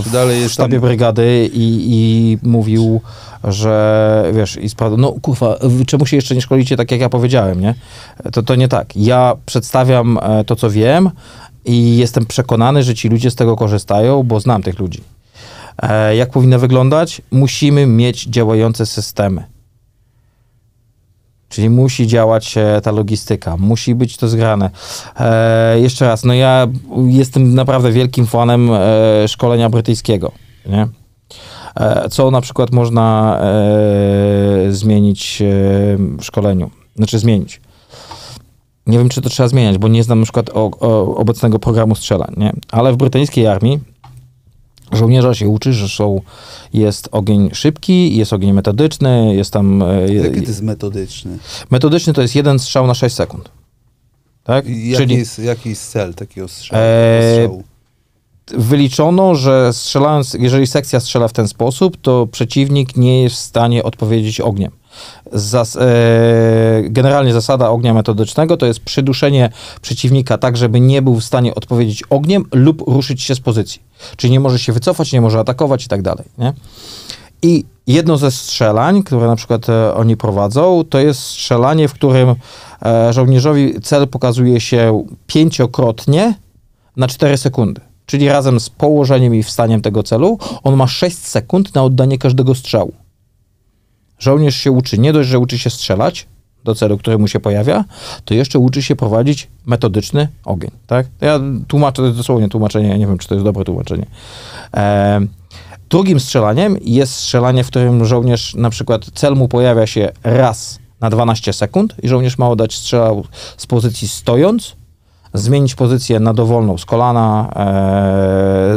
Speaker 1: w, dalej jest sztabie tam... brygady i, i mówił, że wiesz, i spadł, no kurwa, czemu się jeszcze nie szkolicie tak, jak ja powiedziałem, nie? To, to nie tak. Ja przedstawiam e, to, co wiem i jestem przekonany, że ci ludzie z tego korzystają, bo znam tych ludzi. E, jak powinno wyglądać? Musimy mieć działające systemy Czyli musi działać e, ta logistyka, musi być to zgrane. E, jeszcze raz, no ja jestem naprawdę wielkim fanem e, szkolenia brytyjskiego, nie? E, co na przykład można e, zmienić e, w szkoleniu? Znaczy zmienić. Nie wiem, czy to trzeba zmieniać, bo nie znam na przykład o, o obecnego programu strzelań, nie? Ale w brytyjskiej armii Żołnierza się uczy, że są, jest ogień szybki, jest ogień metodyczny, jest tam... E, jaki to jest metodyczny? Metodyczny to jest jeden strzał na 6 sekund. Tak? Jaki, Czyli, jest,
Speaker 2: jaki jest cel takiego strzału?
Speaker 1: Ee, wyliczono, że strzelając, jeżeli sekcja strzela w ten sposób, to przeciwnik nie jest w stanie odpowiedzieć ogniem. Zas, e, generalnie zasada ognia metodycznego to jest przyduszenie przeciwnika tak, żeby nie był w stanie odpowiedzieć ogniem lub ruszyć się z pozycji. Czyli nie może się wycofać, nie może atakować i tak dalej. Nie? I jedno ze strzelań, które na przykład e, oni prowadzą, to jest strzelanie, w którym e, żołnierzowi cel pokazuje się pięciokrotnie na 4 sekundy. Czyli razem z położeniem i wstaniem tego celu, on ma 6 sekund na oddanie każdego strzału. Żołnierz się uczy, nie dość, że uczy się strzelać do celu, który mu się pojawia, to jeszcze uczy się prowadzić metodyczny ogień, tak? Ja tłumaczę, dosłownie tłumaczenie, nie wiem, czy to jest dobre tłumaczenie. E, drugim strzelaniem jest strzelanie, w którym żołnierz, na przykład cel mu pojawia się raz na 12 sekund i żołnierz ma oddać strzał z pozycji stojąc, zmienić pozycję na dowolną z kolana,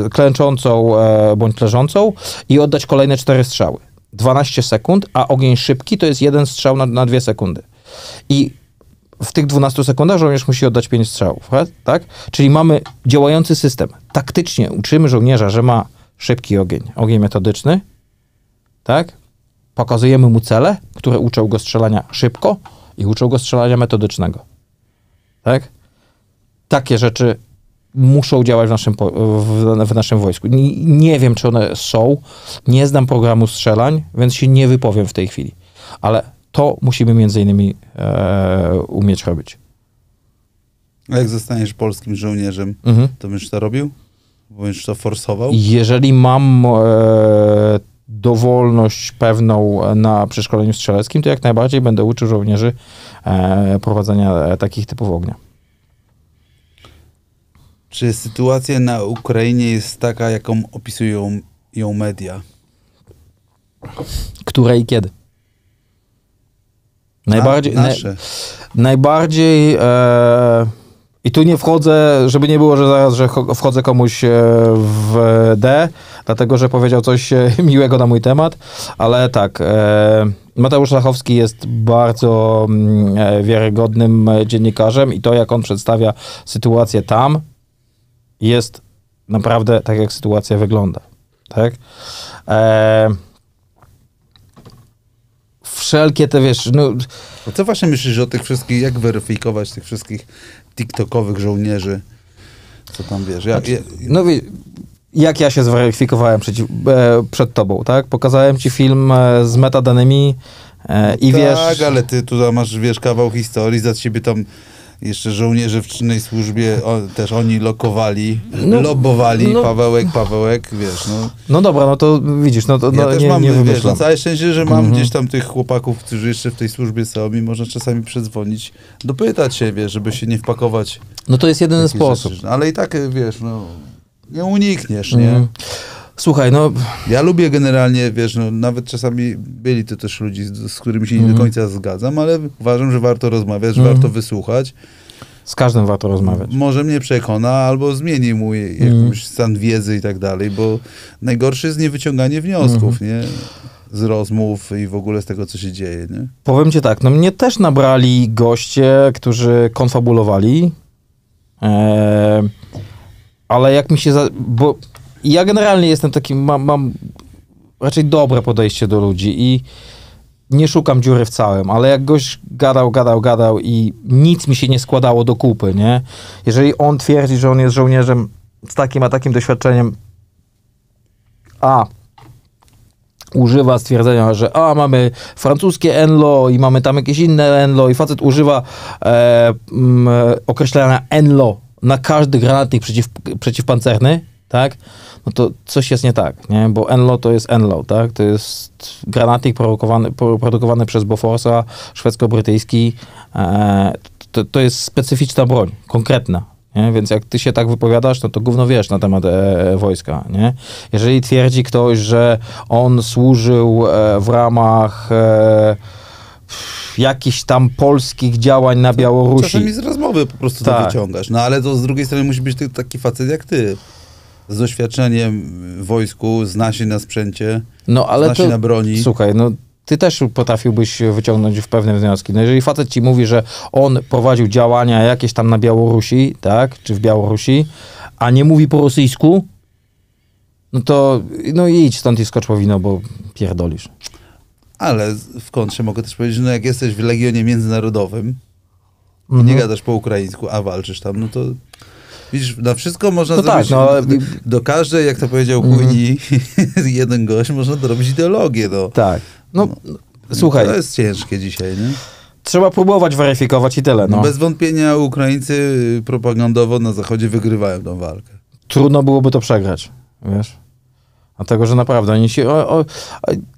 Speaker 1: e, klęczącą e, bądź leżącą i oddać kolejne cztery strzały. 12 sekund, a ogień szybki to jest jeden strzał na, na 2 sekundy. I w tych 12 sekundach żołnierz musi oddać 5 strzałów, tak? Czyli mamy działający system. Taktycznie uczymy żołnierza, że ma szybki ogień, ogień metodyczny, tak? Pokazujemy mu cele, które uczą go strzelania szybko i uczą go strzelania metodycznego, tak? Takie rzeczy muszą działać w naszym, w, w naszym wojsku. Nie, nie wiem, czy one są. Nie znam programu strzelań, więc się nie wypowiem w tej chwili. Ale to musimy między innymi e, umieć robić.
Speaker 2: A jak zostaniesz polskim żołnierzem, mhm. to byś to robił? Będziesz to forsował?
Speaker 1: Jeżeli mam e, dowolność pewną na przeszkoleniu strzeleckim, to jak najbardziej będę uczył żołnierzy e, prowadzenia e, takich typów ognia.
Speaker 2: Czy sytuacja na Ukrainie jest taka, jaką opisują ją media?
Speaker 1: Które i kiedy? Najbardziej. Na, najbardziej. E, I tu nie wchodzę, żeby nie było, że zaraz, że wchodzę komuś e, w D, dlatego że powiedział coś e, miłego na mój temat, ale tak. E, Mateusz Lachowski jest bardzo mm, e, wiarygodnym dziennikarzem i to, jak on przedstawia sytuację tam, jest naprawdę tak, jak sytuacja wygląda. Tak? E, wszelkie te, wiesz, no... A co właśnie myślisz o tych wszystkich, jak weryfikować
Speaker 2: tych wszystkich tiktokowych żołnierzy? Co tam, wiesz,
Speaker 1: jak... Znaczy, no, jak ja się zweryfikowałem przeciw, e, przed tobą, tak? Pokazałem ci film e, z metadanymi e, i tak, wiesz... Tak, ale ty tu masz, wiesz, kawał historii, za ciebie tam
Speaker 2: jeszcze żołnierze w czynnej służbie o, też oni lokowali, no, lobowali, no, Pawełek, Pawełek, wiesz, no.
Speaker 1: No dobra, no to widzisz, no to no ja też nie, mam, nie wiesz, no, całe szczęście,
Speaker 2: że mam mhm. gdzieś tam tych chłopaków, którzy jeszcze w tej służbie są i można czasami przedzwonić, dopytać się, wiesz, żeby się nie wpakować. No to jest jeden sposób. Rzeczy, no, ale i tak, wiesz, no, nie unikniesz, nie? Mhm. Słuchaj, no... Ja lubię generalnie, wiesz, no, nawet czasami byli to też ludzi, z, z którymi się nie mm. do mhm. końca zgadzam, ale uważam, że warto rozmawiać, że mhm. warto wysłuchać.
Speaker 1: Z każdym warto rozmawiać.
Speaker 2: Może mnie przekona, albo zmieni mój mhm. jakiś mm. stan wiedzy i tak dalej, bo najgorsze jest niewyciąganie wniosków, mm. nie? Z rozmów i w ogóle z tego, co się dzieje, nie?
Speaker 1: Powiem ci tak, no mnie też nabrali goście, którzy konfabulowali, ee, ale jak mi się... Za... bo i ja generalnie jestem takim, mam, mam raczej dobre podejście do ludzi i nie szukam dziury w całym, ale jak goś gadał, gadał, gadał i nic mi się nie składało do kupy, nie? Jeżeli on twierdzi, że on jest żołnierzem z takim a takim doświadczeniem, a używa stwierdzenia, że a mamy francuskie NLO i mamy tam jakieś inne NLO i facet używa e, m, określenia NLO na każdy granatnik przeciw, przeciwpancerny, tak? No to coś jest nie tak, nie? Bo Enlo to jest Enlo, tak? To jest granatnik produkowany, przez Boforsa, szwedzko-brytyjski. E, to, to jest specyficzna broń, konkretna, nie? Więc jak ty się tak wypowiadasz, no to gówno wiesz na temat e, wojska. Nie? Jeżeli twierdzi ktoś, że on służył e, w ramach e, jakichś tam polskich działań na Białorusi. Czasami z rozmowy po prostu tak. to wyciągasz. No ale to z drugiej strony musi być taki facet jak ty z doświadczeniem w wojsku, zna się na sprzęcie, no, ale zna to, się na broni. Słuchaj, no ty też potrafiłbyś wyciągnąć w pewne wnioski. No jeżeli facet ci mówi, że on prowadził działania jakieś tam na Białorusi, tak, czy w Białorusi, a nie mówi po rosyjsku, no to no idź stąd i skocz powinno, bo pierdolisz. Ale
Speaker 2: w kontrze mogę też powiedzieć, no jak jesteś w Legionie Międzynarodowym, mhm. nie gadasz po ukraińsku, a walczysz tam, no to Widzisz, na wszystko można no tak, zrobić. Tak, no, do każdej, jak to powiedział Kuni, mhm. mm. jeden gość, można zrobić ideologię. No. Tak. No,
Speaker 1: no, słuchaj. To jest ciężkie dzisiaj, nie? Trzeba próbować weryfikować i tyle. No. no bez
Speaker 2: wątpienia Ukraińcy propagandowo na Zachodzie wygrywają tą walkę. Trudno byłoby to przegrać,
Speaker 1: wiesz? Dlatego, że naprawdę oni się. O, o,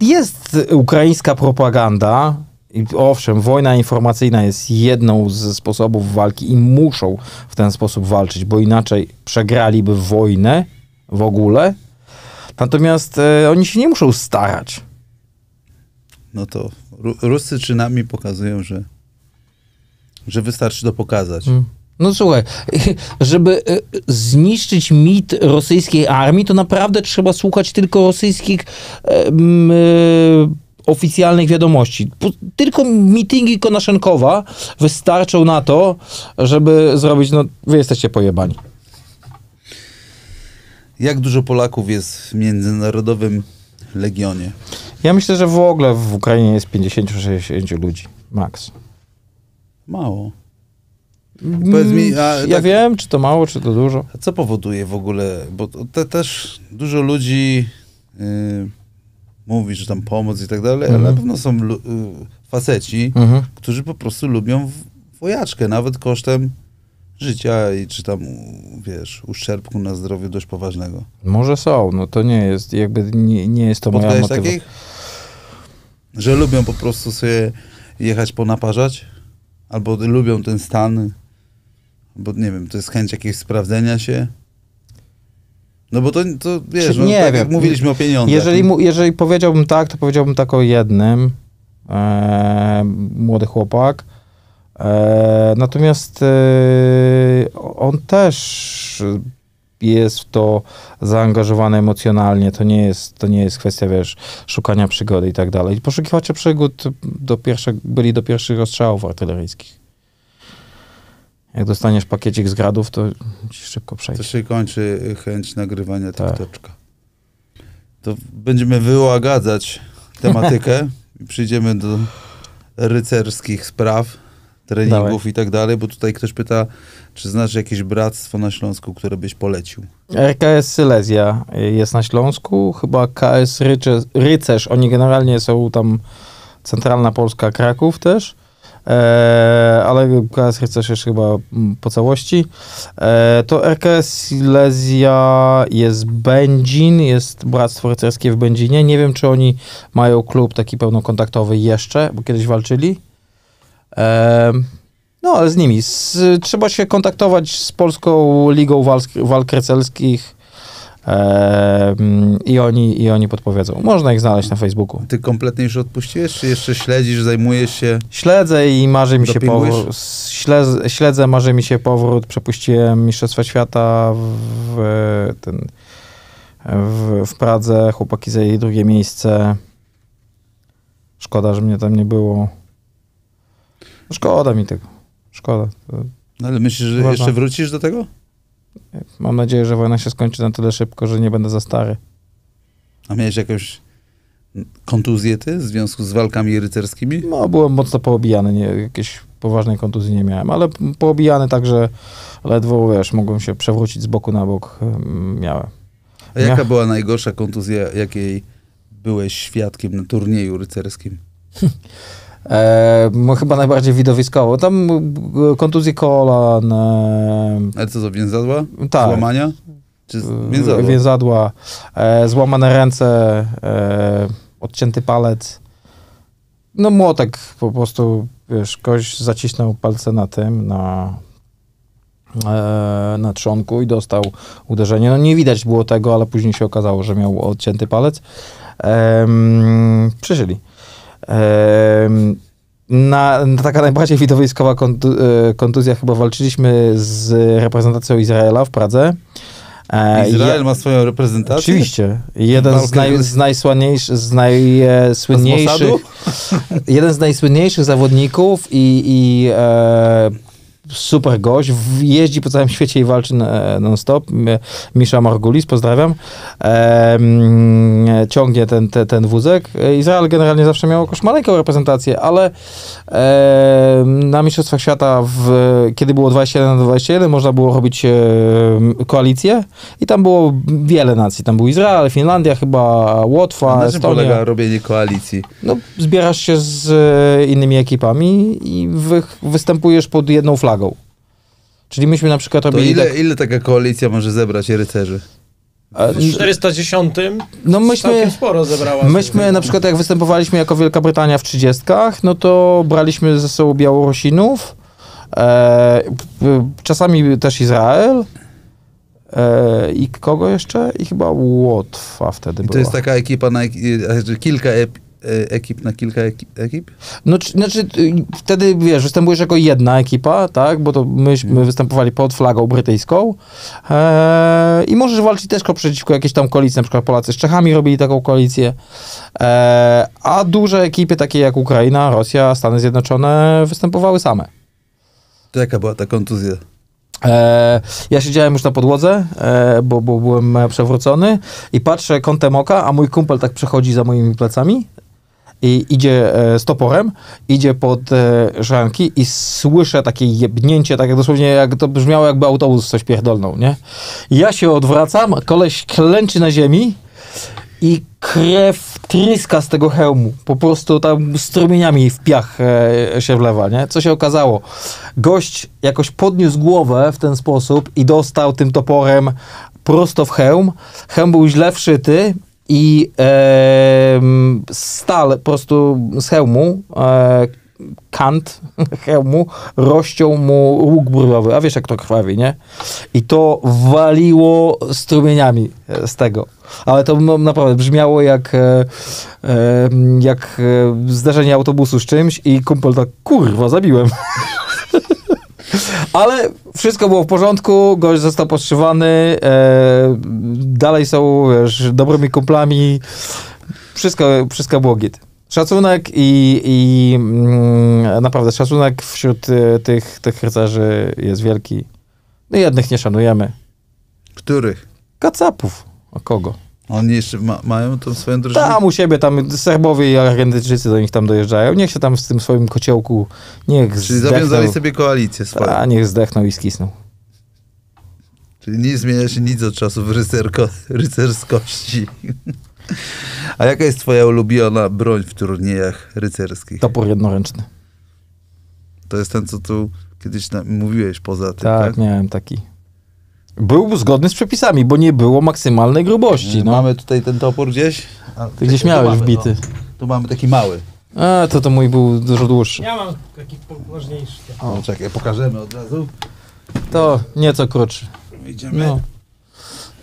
Speaker 1: jest ukraińska propaganda, i owszem, wojna informacyjna jest jedną ze sposobów walki i muszą w ten sposób walczyć, bo inaczej przegraliby wojnę w ogóle. Natomiast e, oni się nie muszą starać.
Speaker 2: No to Ru Ruscy czynami pokazują, że, że wystarczy to
Speaker 1: pokazać. Mm. No słuchaj, żeby e, zniszczyć mit rosyjskiej armii, to naprawdę trzeba słuchać tylko rosyjskich. Yy, oficjalnych wiadomości. Tylko mityngi Konaszenkowa wystarczą na to, żeby zrobić, no wy jesteście pojebani. Jak dużo Polaków jest w międzynarodowym legionie? Ja myślę, że w ogóle w Ukrainie jest 50-60 ludzi. Max.
Speaker 2: Mało. Mm, Powiedz mi, ja tak, wiem, czy to mało, czy to dużo. A co powoduje w ogóle, bo te też dużo ludzi yy, mówisz, że tam pomoc i tak dalej, ale mhm. na pewno są y, faceci, mhm. którzy po prostu lubią wojaczkę, nawet kosztem życia i czy tam, wiesz, uszczerbku na zdrowiu dość poważnego.
Speaker 1: Może są, no to nie jest, jakby nie, nie jest to Spotkałeś moja motywa. takich,
Speaker 2: że lubią po prostu sobie jechać ponaparzać? Albo lubią ten stan, bo nie wiem, to jest chęć jakiegoś sprawdzenia się? No bo to, to wiesz, Czy, no, nie tak wiem. mówiliśmy o pieniądzach. Jeżeli, mu,
Speaker 1: jeżeli powiedziałbym tak, to powiedziałbym tak o jednym. E, młody chłopak. E, natomiast e, on też jest w to zaangażowany emocjonalnie. To nie jest, to nie jest kwestia, wiesz, szukania przygody i tak dalej. Poszukiwacze przygód do pierwszych, byli do pierwszych ostrzałów artyleryjskich jak dostaniesz pakiecik z gradów, to ci szybko przejdzie. To
Speaker 2: się kończy chęć nagrywania tego. Tak. To będziemy wyłagadzać tematykę i przyjdziemy do rycerskich spraw, treningów Dawaj. i tak dalej, bo tutaj ktoś pyta, czy znasz jakieś bractwo na Śląsku, które byś polecił?
Speaker 1: E, KS Silesia jest na Śląsku, chyba KS Rycerz. oni generalnie są tam Centralna Polska, Kraków też. Eee, ale KS chcesz jeszcze chyba mm, po całości. Eee, to RKS Lezja jest Będzin, jest Bractwo Rycerskie w Będzinie. Nie wiem, czy oni mają klub taki pełnokontaktowy jeszcze, bo kiedyś walczyli. Eee, no, ale z nimi. Z, trzeba się kontaktować z Polską Ligą Walk, Walk Rycerskich i, oni, i oni podpowiedzą. Można ich znaleźć na Facebooku. Ty kompletnie już odpuściłeś, czy jeszcze śledzisz, zajmujesz się? Śledzę i marzy mi się powrót. Śledzę, śledzę, marzy mi się powrót. Przepuściłem Mistrzostwa Świata w, ten, w, w Pradze. Chłopaki zajęli drugie miejsce. Szkoda, że mnie tam nie było. Szkoda mi tego. Szkoda. No ale myślisz, że jeszcze wrócisz do tego? Mam nadzieję, że wojna się skończy na tyle szybko, że nie będę za stary. A miałeś jakąś kontuzję ty w związku z walkami rycerskimi? No, byłem mocno poobijany, nie, jakieś poważnej kontuzji nie miałem, ale poobijany tak, że ledwo, wiesz, mogłem się przewrócić z boku na bok, miałem.
Speaker 2: A jaka była najgorsza kontuzja, jakiej byłeś świadkiem na turnieju rycerskim?
Speaker 1: E, chyba najbardziej widowiskowo. Tam e, kontuzje kolan. E, Ale co to, więzadła? Tak. Złamania? Czy e, więzadła? Więzadła, e, złamane ręce, e, odcięty palec. No młotek po prostu, wiesz, ktoś zacisnął palce na tym, na, e, na trzonku i dostał uderzenie. No nie widać było tego, ale później się okazało, że miał odcięty palec. Ehm, przeżyli. Na, na taka najbardziej widowiskowa kontu, e, kontuzja chyba walczyliśmy z reprezentacją Izraela w Pradze. E, Izrael ja, ma swoją reprezentację?
Speaker 2: Oczywiście. Jeden z, naj, z
Speaker 1: najsłynniejszych, z najsłynniejszych z e, jeden z najsłynniejszych zawodników i, i e, super gość, jeździ po całym świecie i walczy e, non-stop. Misza Margulis, pozdrawiam. E, ciągnie ten, ten, ten wózek. Izrael generalnie zawsze miał jakoś reprezentację, ale e, na Mistrzostwach Świata, w, kiedy było 21 na 21, można było robić e, koalicję i tam było wiele nacji. Tam był Izrael, Finlandia chyba, Łotwa, A Estonia. polega
Speaker 2: robienie koalicji?
Speaker 1: No, zbierasz się z e, innymi ekipami i wy, występujesz pod jedną flagą Czyli myśmy na przykład robili... Ile,
Speaker 2: tak... ile taka koalicja może zebrać rycerzy? W
Speaker 1: 410 no myśmy, sporo zebrała. Myśmy na przykład jak występowaliśmy jako Wielka Brytania w 30, no to braliśmy ze sobą Białorusinów, e, czasami też Izrael e, i kogo jeszcze? I chyba Łotwa wtedy I to była. jest
Speaker 2: taka ekipa, na, znaczy kilka E, ekip na kilka
Speaker 1: ekip? No, czy, znaczy, y, wtedy, wiesz, występujesz jako jedna ekipa, tak, bo to myśmy hmm. występowali pod flagą brytyjską e, i możesz walczyć też przeciwko jakiejś tam koalicji, na przykład Polacy z Czechami robili taką koalicję, e, a duże ekipy, takie jak Ukraina, Rosja, Stany Zjednoczone występowały same. To jaka była ta kontuzja? E, ja siedziałem już na podłodze, e, bo, bo byłem przewrócony i patrzę kątem oka, a mój kumpel tak przechodzi za moimi plecami i idzie z e, toporem, idzie pod e, szranki i słyszę takie jebnięcie, tak jak dosłownie, jak to brzmiało jakby autobus coś pierdolnął, nie? Ja się odwracam, koleś klęczy na ziemi i krew tryska z tego hełmu. Po prostu tam strumieniami w piach e, się wlewa, nie? Co się okazało? Gość jakoś podniósł głowę w ten sposób i dostał tym toporem prosto w hełm. Hełm był źle wszyty i e, stal po prostu z hełmu, e, kant hełmu, rozciął mu łuk burlowy, a wiesz jak to krwawi, nie? I to waliło strumieniami e, z tego. Ale to no, naprawdę brzmiało jak, e, jak e, zderzenie autobusu z czymś i kumpel tak, kurwa, zabiłem. Ale wszystko było w porządku, gość został podszywany, e, dalej są, wiesz, dobrymi kumplami, wszystko, wszystko było git. Szacunek i, i mm, naprawdę szacunek wśród y, tych, tych rycerzy jest wielki. No jednych nie szanujemy. Których? Kacapów. A kogo? Oni jeszcze ma, mają tą swoją drużynę? Tam u siebie, tam Serbowie i Argentyńczycy do nich tam dojeżdżają. Niech się tam w tym swoim kociołku, niech Czyli zdechną. zawiązali
Speaker 2: sobie koalicję swoją.
Speaker 1: A niech zdechną i skisną.
Speaker 2: Czyli nie zmienia się nic od czasów rycerko, rycerskości. A jaka jest twoja ulubiona broń w turniejach
Speaker 1: rycerskich? Topór jednoręczny. To jest ten, co tu kiedyś mówiłeś poza tym, tak? Tak, miałem taki był zgodny z przepisami, bo nie było maksymalnej grubości. Mm, no. Mamy tutaj ten topór gdzieś? Ty gdzieś miałeś mamy, no. wbity. No. Tu mamy taki mały. A, to to mój był dużo dłuższy. Ja mam taki poważniejszy. O,
Speaker 2: czekaj, pokażemy od razu.
Speaker 1: To nieco krótszy. Idziemy. No.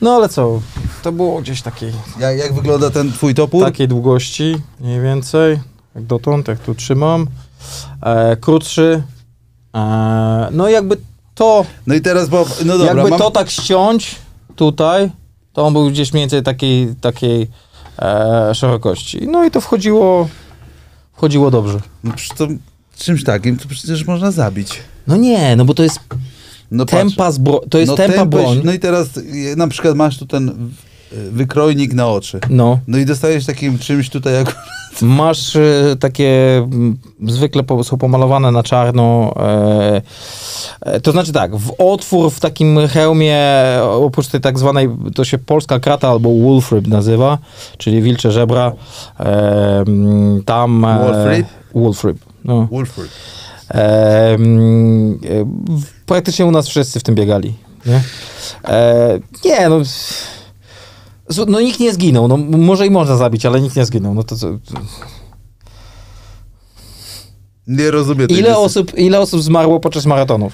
Speaker 1: no ale co, to było gdzieś takiej... Jak, jak wygląda ten twój topór? Takiej długości, mniej więcej, jak dotąd, jak tu trzymam. E, krótszy. E, no jakby to... No i teraz, bo... No dobra, jakby mam... to tak ściąć tutaj, to on był gdzieś mniej więcej takiej, takiej e, szerokości. No i to wchodziło, wchodziło dobrze. No to czymś takim to przecież można zabić. No nie, no bo to jest
Speaker 2: no tempa zbro... to jest no tempa tempo, broń. No i teraz na przykład masz tu ten
Speaker 1: wykrojnik na oczy. No. No i dostajesz takim czymś tutaj jak... Masz y, takie, m, zwykle po, są pomalowane na czarno, e, e, to znaczy tak, w otwór w takim hełmie, oprócz tej tak zwanej, to się polska krata albo wolf rib nazywa, czyli wilcze żebra, e, tam... E, wolf rib? Wolf rib, no. E, praktycznie u nas wszyscy w tym biegali. Nie, nie no no nikt nie zginął, no może i można zabić, ale nikt nie zginął, no to co... Nie rozumiem ile osób, ile osób zmarło podczas maratonów?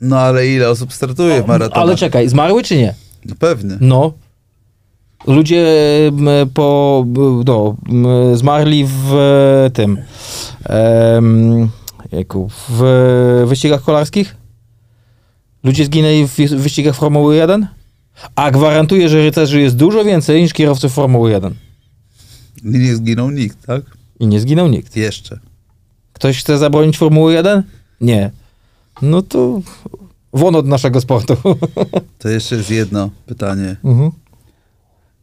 Speaker 1: No ale ile osób startuje w no, maratonach? Ale czekaj, zmarły czy nie? No pewnie. No. Ludzie po, no, zmarli w e, tym, em, w wyścigach kolarskich? Ludzie zginęli w wyścigach Formuły 1? A gwarantuję, że rycerzy jest dużo więcej niż kierowców Formuły 1. I nie zginął nikt, tak? I nie zginął nikt. Jeszcze. Ktoś chce zabronić Formuły 1? Nie. No to
Speaker 2: won od naszego sportu. To jeszcze jest jedno pytanie. Mhm.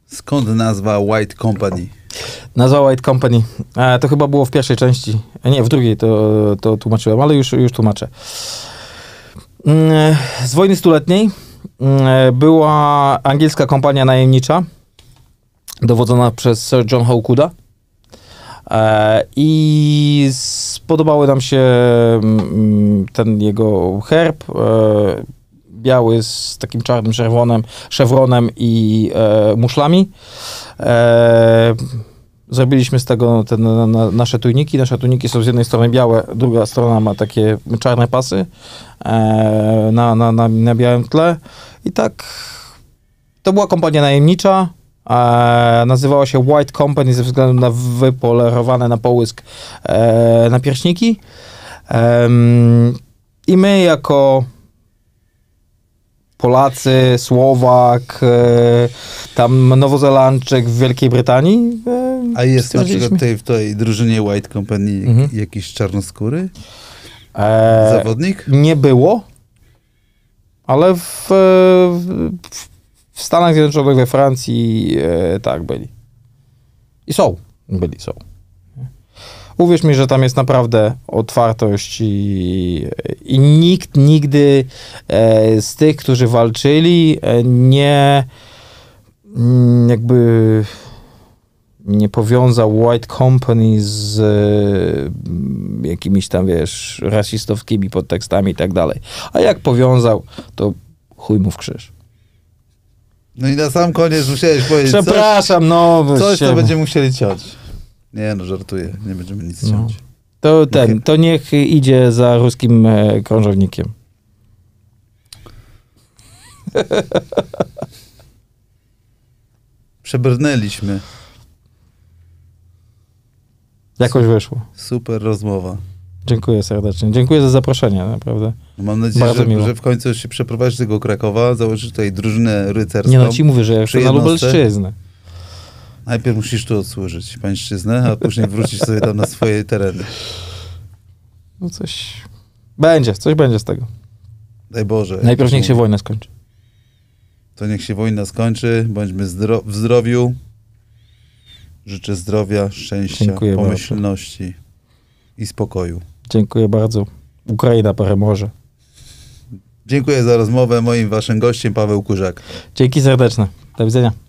Speaker 2: Skąd nazwa White Company?
Speaker 1: Nazwa White Company. E, to chyba było w pierwszej części. E, nie, w drugiej to, to tłumaczyłem, ale już, już tłumaczę. Mm, z wojny stuletniej Mm, była angielska kompania najemnicza, dowodzona przez Sir John Hawkuda. E, I spodobały nam się mm, ten jego herb e, biały z takim czarnym czerwonem, szewronem i e, muszlami. Zrobiliśmy z tego te, na, na, nasze tujniki. Nasze tujniki są z jednej strony białe, druga strona ma takie czarne pasy e, na, na, na, na białym tle. I tak to była kompania najemnicza. E, nazywała się White Company ze względu na wypolerowane na połysk e, napierśniki. E, I my jako Polacy, Słowak, e, tam Nowozelandczyk w Wielkiej Brytanii e, a jest na przykład tej w tej drużynie
Speaker 2: White Company mhm. jakiś czarnoskóry? Eee, Zawodnik? Nie było,
Speaker 1: ale w, w, w Stanach Zjednoczonych, we Francji e, tak byli. I są. Byli, są. Uwierz mi, że tam jest naprawdę otwartość i, i nikt nigdy e, z tych, którzy walczyli, e, nie mm, jakby nie powiązał White Company z y, jakimiś tam, wiesz, rasistowskimi podtekstami i tak dalej. A jak powiązał, to chuj mu w krzyż.
Speaker 2: No i na sam koniec musiałeś powiedzieć Przepraszam, no, coś, no... Coś, się... co będziemy musieli ciąć. Nie no, żartuję. Nie będziemy nic no. ciąć. No.
Speaker 1: To ten, to niech idzie za ruskim e, krążownikiem.
Speaker 2: Przebrnęliśmy Jakoś wyszło. Super rozmowa.
Speaker 1: Dziękuję serdecznie. Dziękuję za zaproszenie, naprawdę. Mam nadzieję, że, że,
Speaker 2: w końcu się przeprowadzisz do tego Krakowa, założysz tutaj drużynę rycerską. Nie no, ci mówię, że ja jeszcze na Lubelszczyznę. Najpierw musisz tu odsłużyć pańszczyznę, a później wrócisz sobie tam na swoje tereny. No coś... Będzie, coś będzie z tego. Daj Boże. Najpierw niech się wojna skończy. To niech się wojna skończy, bądźmy zdro w zdrowiu. Życzę zdrowia, szczęścia, Dziękuję pomyślności
Speaker 1: bardzo. i spokoju. Dziękuję bardzo. Ukraina może.
Speaker 2: Dziękuję za rozmowę. Moim waszym gościem Paweł Kurzak. Dzięki serdeczne. Do widzenia.